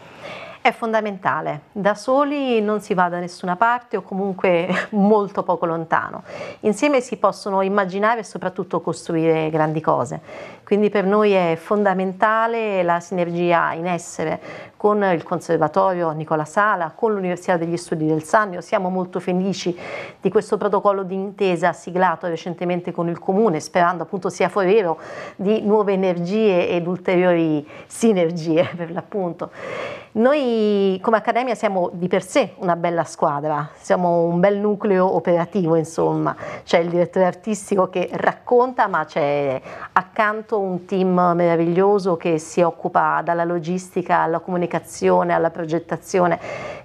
è fondamentale. Da soli non si va da nessuna parte o comunque molto poco lontano. Insieme si possono immaginare e soprattutto costruire grandi cose. Quindi per noi è fondamentale la sinergia in essere con il Conservatorio Nicola Sala, con l'Università degli Studi del Sannio. Siamo molto felici di questo protocollo di intesa siglato recentemente con il Comune, sperando appunto sia foriero di nuove energie ed ulteriori sinergie per l'appunto. Noi come Accademia siamo di per sé una bella squadra, siamo un bel nucleo operativo insomma, c'è il direttore artistico che racconta ma c'è accanto un team meraviglioso che si occupa dalla logistica alla comunicazione, alla progettazione.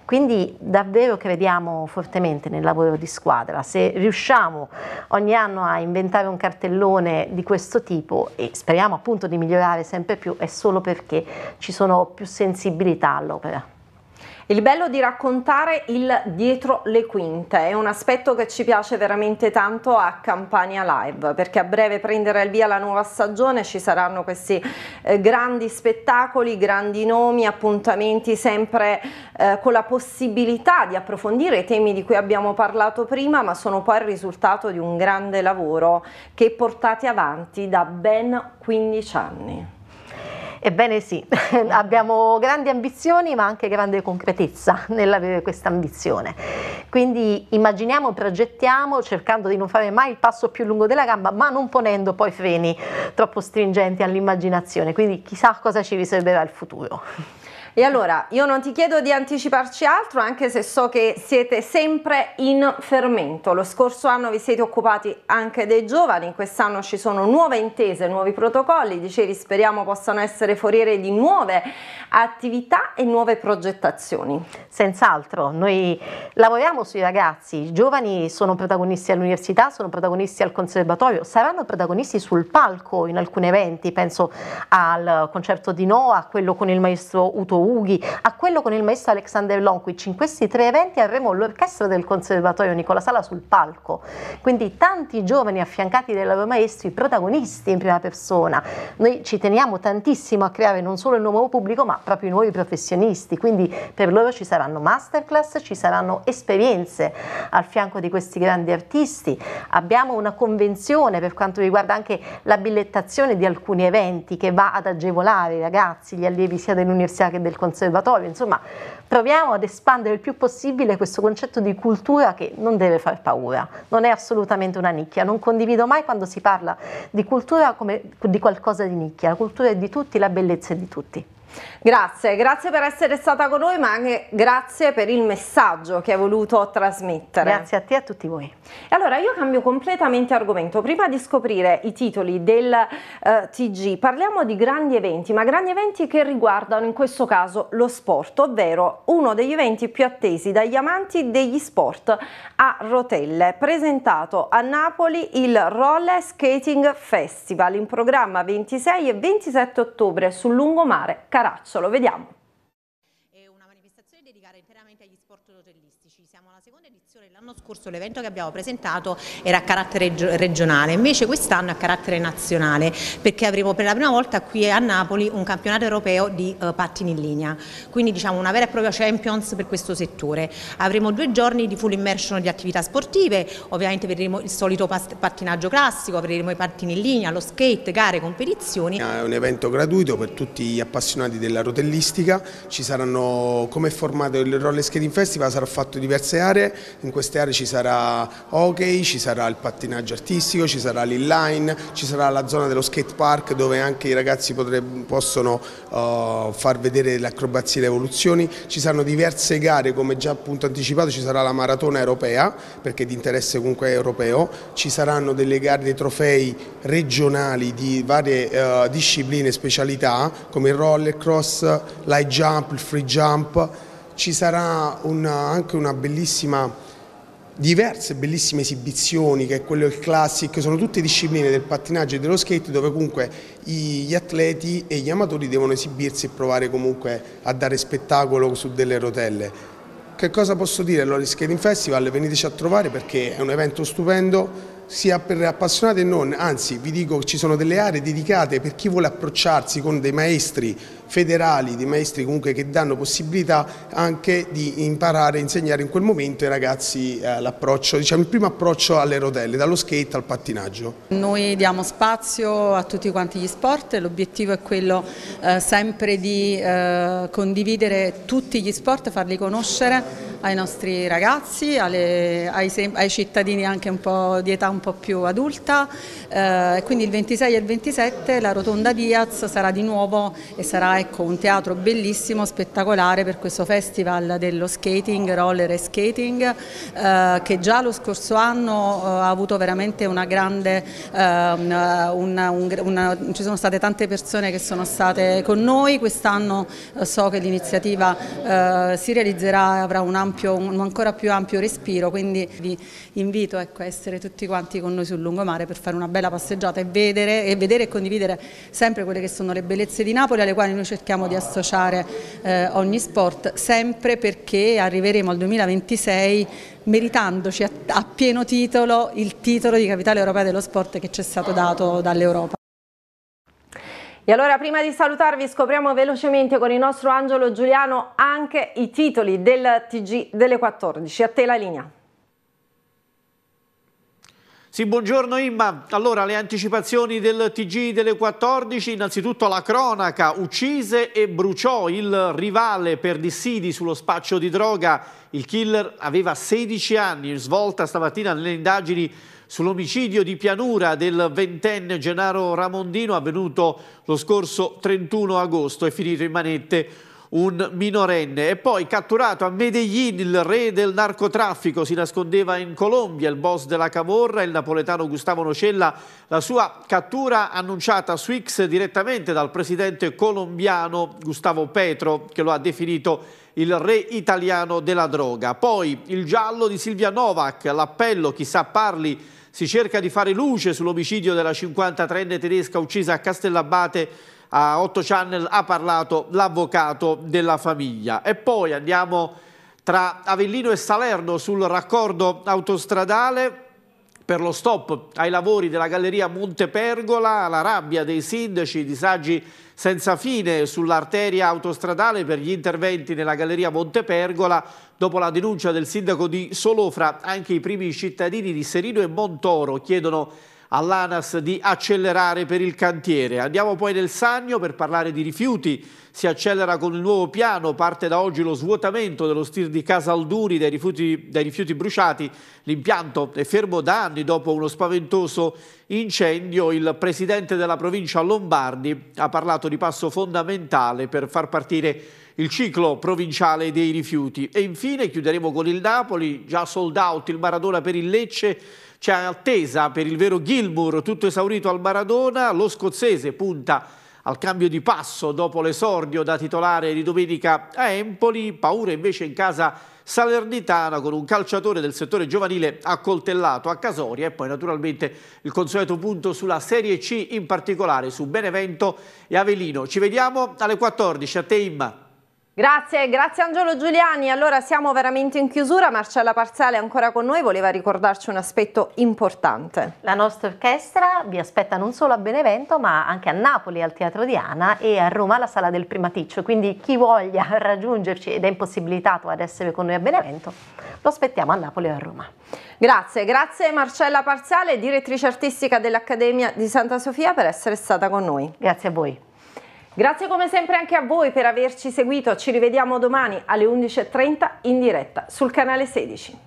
Quindi davvero crediamo fortemente nel lavoro di squadra. Se riusciamo ogni anno a inventare un cartellone di questo tipo e speriamo appunto di migliorare sempre più, è solo perché ci sono più sensibilità all'opera. Il bello di raccontare il dietro le quinte è un aspetto che ci piace veramente tanto a Campania Live perché a breve prenderà il via la nuova stagione, ci saranno questi eh, grandi spettacoli, grandi nomi, appuntamenti sempre eh, con la possibilità di approfondire i temi di cui abbiamo parlato prima ma sono poi il risultato di un grande lavoro che portate avanti da ben 15 anni. Ebbene sì, abbiamo grandi ambizioni ma anche grande concretezza nell'avere eh, questa ambizione. Quindi immaginiamo, progettiamo cercando di non fare mai il passo più lungo della gamba ma non ponendo poi freni troppo stringenti all'immaginazione. Quindi chissà cosa ci riserverà il futuro. E allora io non ti chiedo di anticiparci altro, anche se so che siete sempre in fermento. Lo scorso anno vi siete occupati anche dei giovani, quest'anno ci sono nuove intese, nuovi protocolli, dicevi speriamo possano essere foriere di nuove attività e nuove progettazioni. Senz'altro, noi lavoriamo sui ragazzi, i giovani sono protagonisti all'università, sono protagonisti al conservatorio, saranno protagonisti sul palco in alcuni eventi, penso al concerto di Noa, quello con il maestro Uto Ughi, a quello con il maestro Alexander Lonquic. In questi tre eventi avremo l'orchestra del Conservatorio Nicola Sala sul palco, quindi tanti giovani affiancati dai loro maestri, protagonisti in prima persona. Noi ci teniamo tantissimo a creare non solo il nuovo pubblico, ma proprio i nuovi professionisti, quindi per loro ci saranno masterclass, ci saranno esperienze al fianco di questi grandi artisti. Abbiamo una convenzione per quanto riguarda anche la billettazione di alcuni eventi che va ad agevolare i ragazzi, gli allievi sia dell'università che del conservatorio, insomma proviamo ad espandere il più possibile questo concetto di cultura che non deve far paura, non è assolutamente una nicchia, non condivido mai quando si parla di cultura come di qualcosa di nicchia, la cultura è di tutti, la bellezza è di tutti. Grazie, grazie per essere stata con noi ma anche grazie per il messaggio che hai voluto trasmettere. Grazie a te e a tutti voi. E allora io cambio completamente argomento, prima di scoprire i titoli del eh, TG parliamo di grandi eventi, ma grandi eventi che riguardano in questo caso lo sport, ovvero uno degli eventi più attesi dagli amanti degli sport a rotelle, presentato a Napoli il Roller Skating Festival in programma 26 e 27 ottobre sul lungomare Cagliari. Caracciolo. Vediamo. L'anno scorso l'evento che abbiamo presentato era a carattere regionale, invece quest'anno è a carattere nazionale perché avremo per la prima volta qui a Napoli un campionato europeo di eh, pattini in linea, quindi diciamo una vera e propria champions per questo settore. Avremo due giorni di full immersion di attività sportive, ovviamente vedremo il solito pattinaggio classico, vedremo i pattini in linea, lo skate, gare, competizioni. È un evento gratuito per tutti gli appassionati della rotellistica, ci saranno come è formato il Roller Skating Festival, sarà fatto in diverse aree in queste Castellare ci sarà hockey, ci sarà il pattinaggio artistico, ci sarà l'inline, ci sarà la zona dello skate park dove anche i ragazzi potrebbe, possono uh, far vedere le acrobazie e le evoluzioni, ci saranno diverse gare come già appunto anticipato, ci sarà la maratona europea perché di interesse comunque europeo, ci saranno delle gare dei trofei regionali di varie uh, discipline e specialità come il roller cross, l'high jump, il free jump, ci sarà una, anche una bellissima diverse bellissime esibizioni, che è quello il classic, sono tutte discipline del pattinaggio e dello skate dove comunque gli atleti e gli amatori devono esibirsi e provare comunque a dare spettacolo su delle rotelle. Che cosa posso dire all'Ori Skating Festival? Veniteci a trovare perché è un evento stupendo, sia per appassionati e non, anzi vi dico che ci sono delle aree dedicate per chi vuole approcciarsi con dei maestri federali, dei maestri comunque che danno possibilità anche di imparare e insegnare in quel momento ai ragazzi eh, l'approccio, diciamo il primo approccio alle rotelle, dallo skate al pattinaggio. Noi diamo spazio a tutti quanti gli sport, l'obiettivo è quello eh, sempre di eh, condividere tutti gli sport, farli conoscere ai nostri ragazzi, alle, ai, ai, cittadini anche un po' di età un po' più adulta. Eh, quindi il 26 e il 27 la Rotonda Diaz sarà di nuovo e sarà ecco, un teatro bellissimo, spettacolare per questo festival dello skating, roller e skating, eh, che già lo scorso anno eh, ha avuto veramente una grande, una, ehm, eh, una, una, ci sono state tante persone che sono state con noi, quest'anno eh, so che l'iniziativa eh, si realizzerà, e avrà un ampio ampio, un ancora più ampio respiro, quindi vi invito ecco, a essere tutti quanti con noi sul lungomare per fare una bella passeggiata e vedere e, vedere e condividere sempre quelle che sono le bellezze di Napoli alle quali noi cerchiamo di associare eh, ogni sport, sempre perché arriveremo al 2026 meritandoci a, a pieno titolo il titolo di Capitale Europea dello Sport che ci è stato dato dall'Europa. E allora prima di salutarvi scopriamo velocemente con il nostro Angelo Giuliano anche i titoli del TG delle 14. A te la linea. Sì, buongiorno Imma. Allora, le anticipazioni del TG delle 14, innanzitutto la cronaca, uccise e bruciò il rivale per dissidi sullo spaccio di droga. Il killer aveva 16 anni, svolta stamattina nelle indagini sull'omicidio di pianura del ventenne Gennaro Ramondino avvenuto lo scorso 31 agosto e finito in manette un minorenne e poi catturato a Medellin il re del narcotraffico si nascondeva in Colombia il boss della Camorra il napoletano Gustavo Nocella la sua cattura annunciata su X direttamente dal presidente colombiano Gustavo Petro che lo ha definito il re italiano della droga poi il giallo di Silvia Novak l'appello chissà parli si cerca di fare luce sull'omicidio della 53enne tedesca uccisa a Castellabate a 8 Channel ha parlato l'avvocato della famiglia. E poi andiamo tra Avellino e Salerno sul raccordo autostradale per lo stop ai lavori della galleria Montepergola, la rabbia dei sindaci, i disagi senza fine sull'arteria autostradale per gli interventi nella galleria Montepergola. Dopo la denuncia del sindaco di Solofra, anche i primi cittadini di Serino e Montoro chiedono all'ANAS di accelerare per il cantiere. Andiamo poi nel Sannio per parlare di rifiuti. Si accelera con il nuovo piano, parte da oggi lo svuotamento dello stir di Casalduri dai rifiuti, dai rifiuti bruciati. L'impianto è fermo da anni dopo uno spaventoso incendio. Il presidente della provincia Lombardi ha parlato di passo fondamentale per far partire il ciclo provinciale dei rifiuti. E infine chiuderemo con il Napoli, già sold out il Maradona per il Lecce c'è attesa per il vero Gilmour, tutto esaurito al Maradona, lo scozzese punta al cambio di passo dopo l'esordio da titolare di domenica a Empoli, paura invece in casa Salernitana con un calciatore del settore giovanile accoltellato a Casoria e poi naturalmente il consueto punto sulla Serie C in particolare su Benevento e Avelino. Ci vediamo alle 14 a Teim. Grazie, grazie Angelo Giuliani. Allora siamo veramente in chiusura, Marcella Parziale è ancora con noi, voleva ricordarci un aspetto importante. La nostra orchestra vi aspetta non solo a Benevento ma anche a Napoli al Teatro Diana e a Roma alla Sala del Primaticcio, quindi chi voglia raggiungerci ed è impossibilitato ad essere con noi a Benevento, lo aspettiamo a Napoli o a Roma. Grazie, grazie Marcella Parziale, direttrice artistica dell'Accademia di Santa Sofia per essere stata con noi. Grazie a voi. Grazie come sempre anche a voi per averci seguito, ci rivediamo domani alle 11.30 in diretta sul canale 16.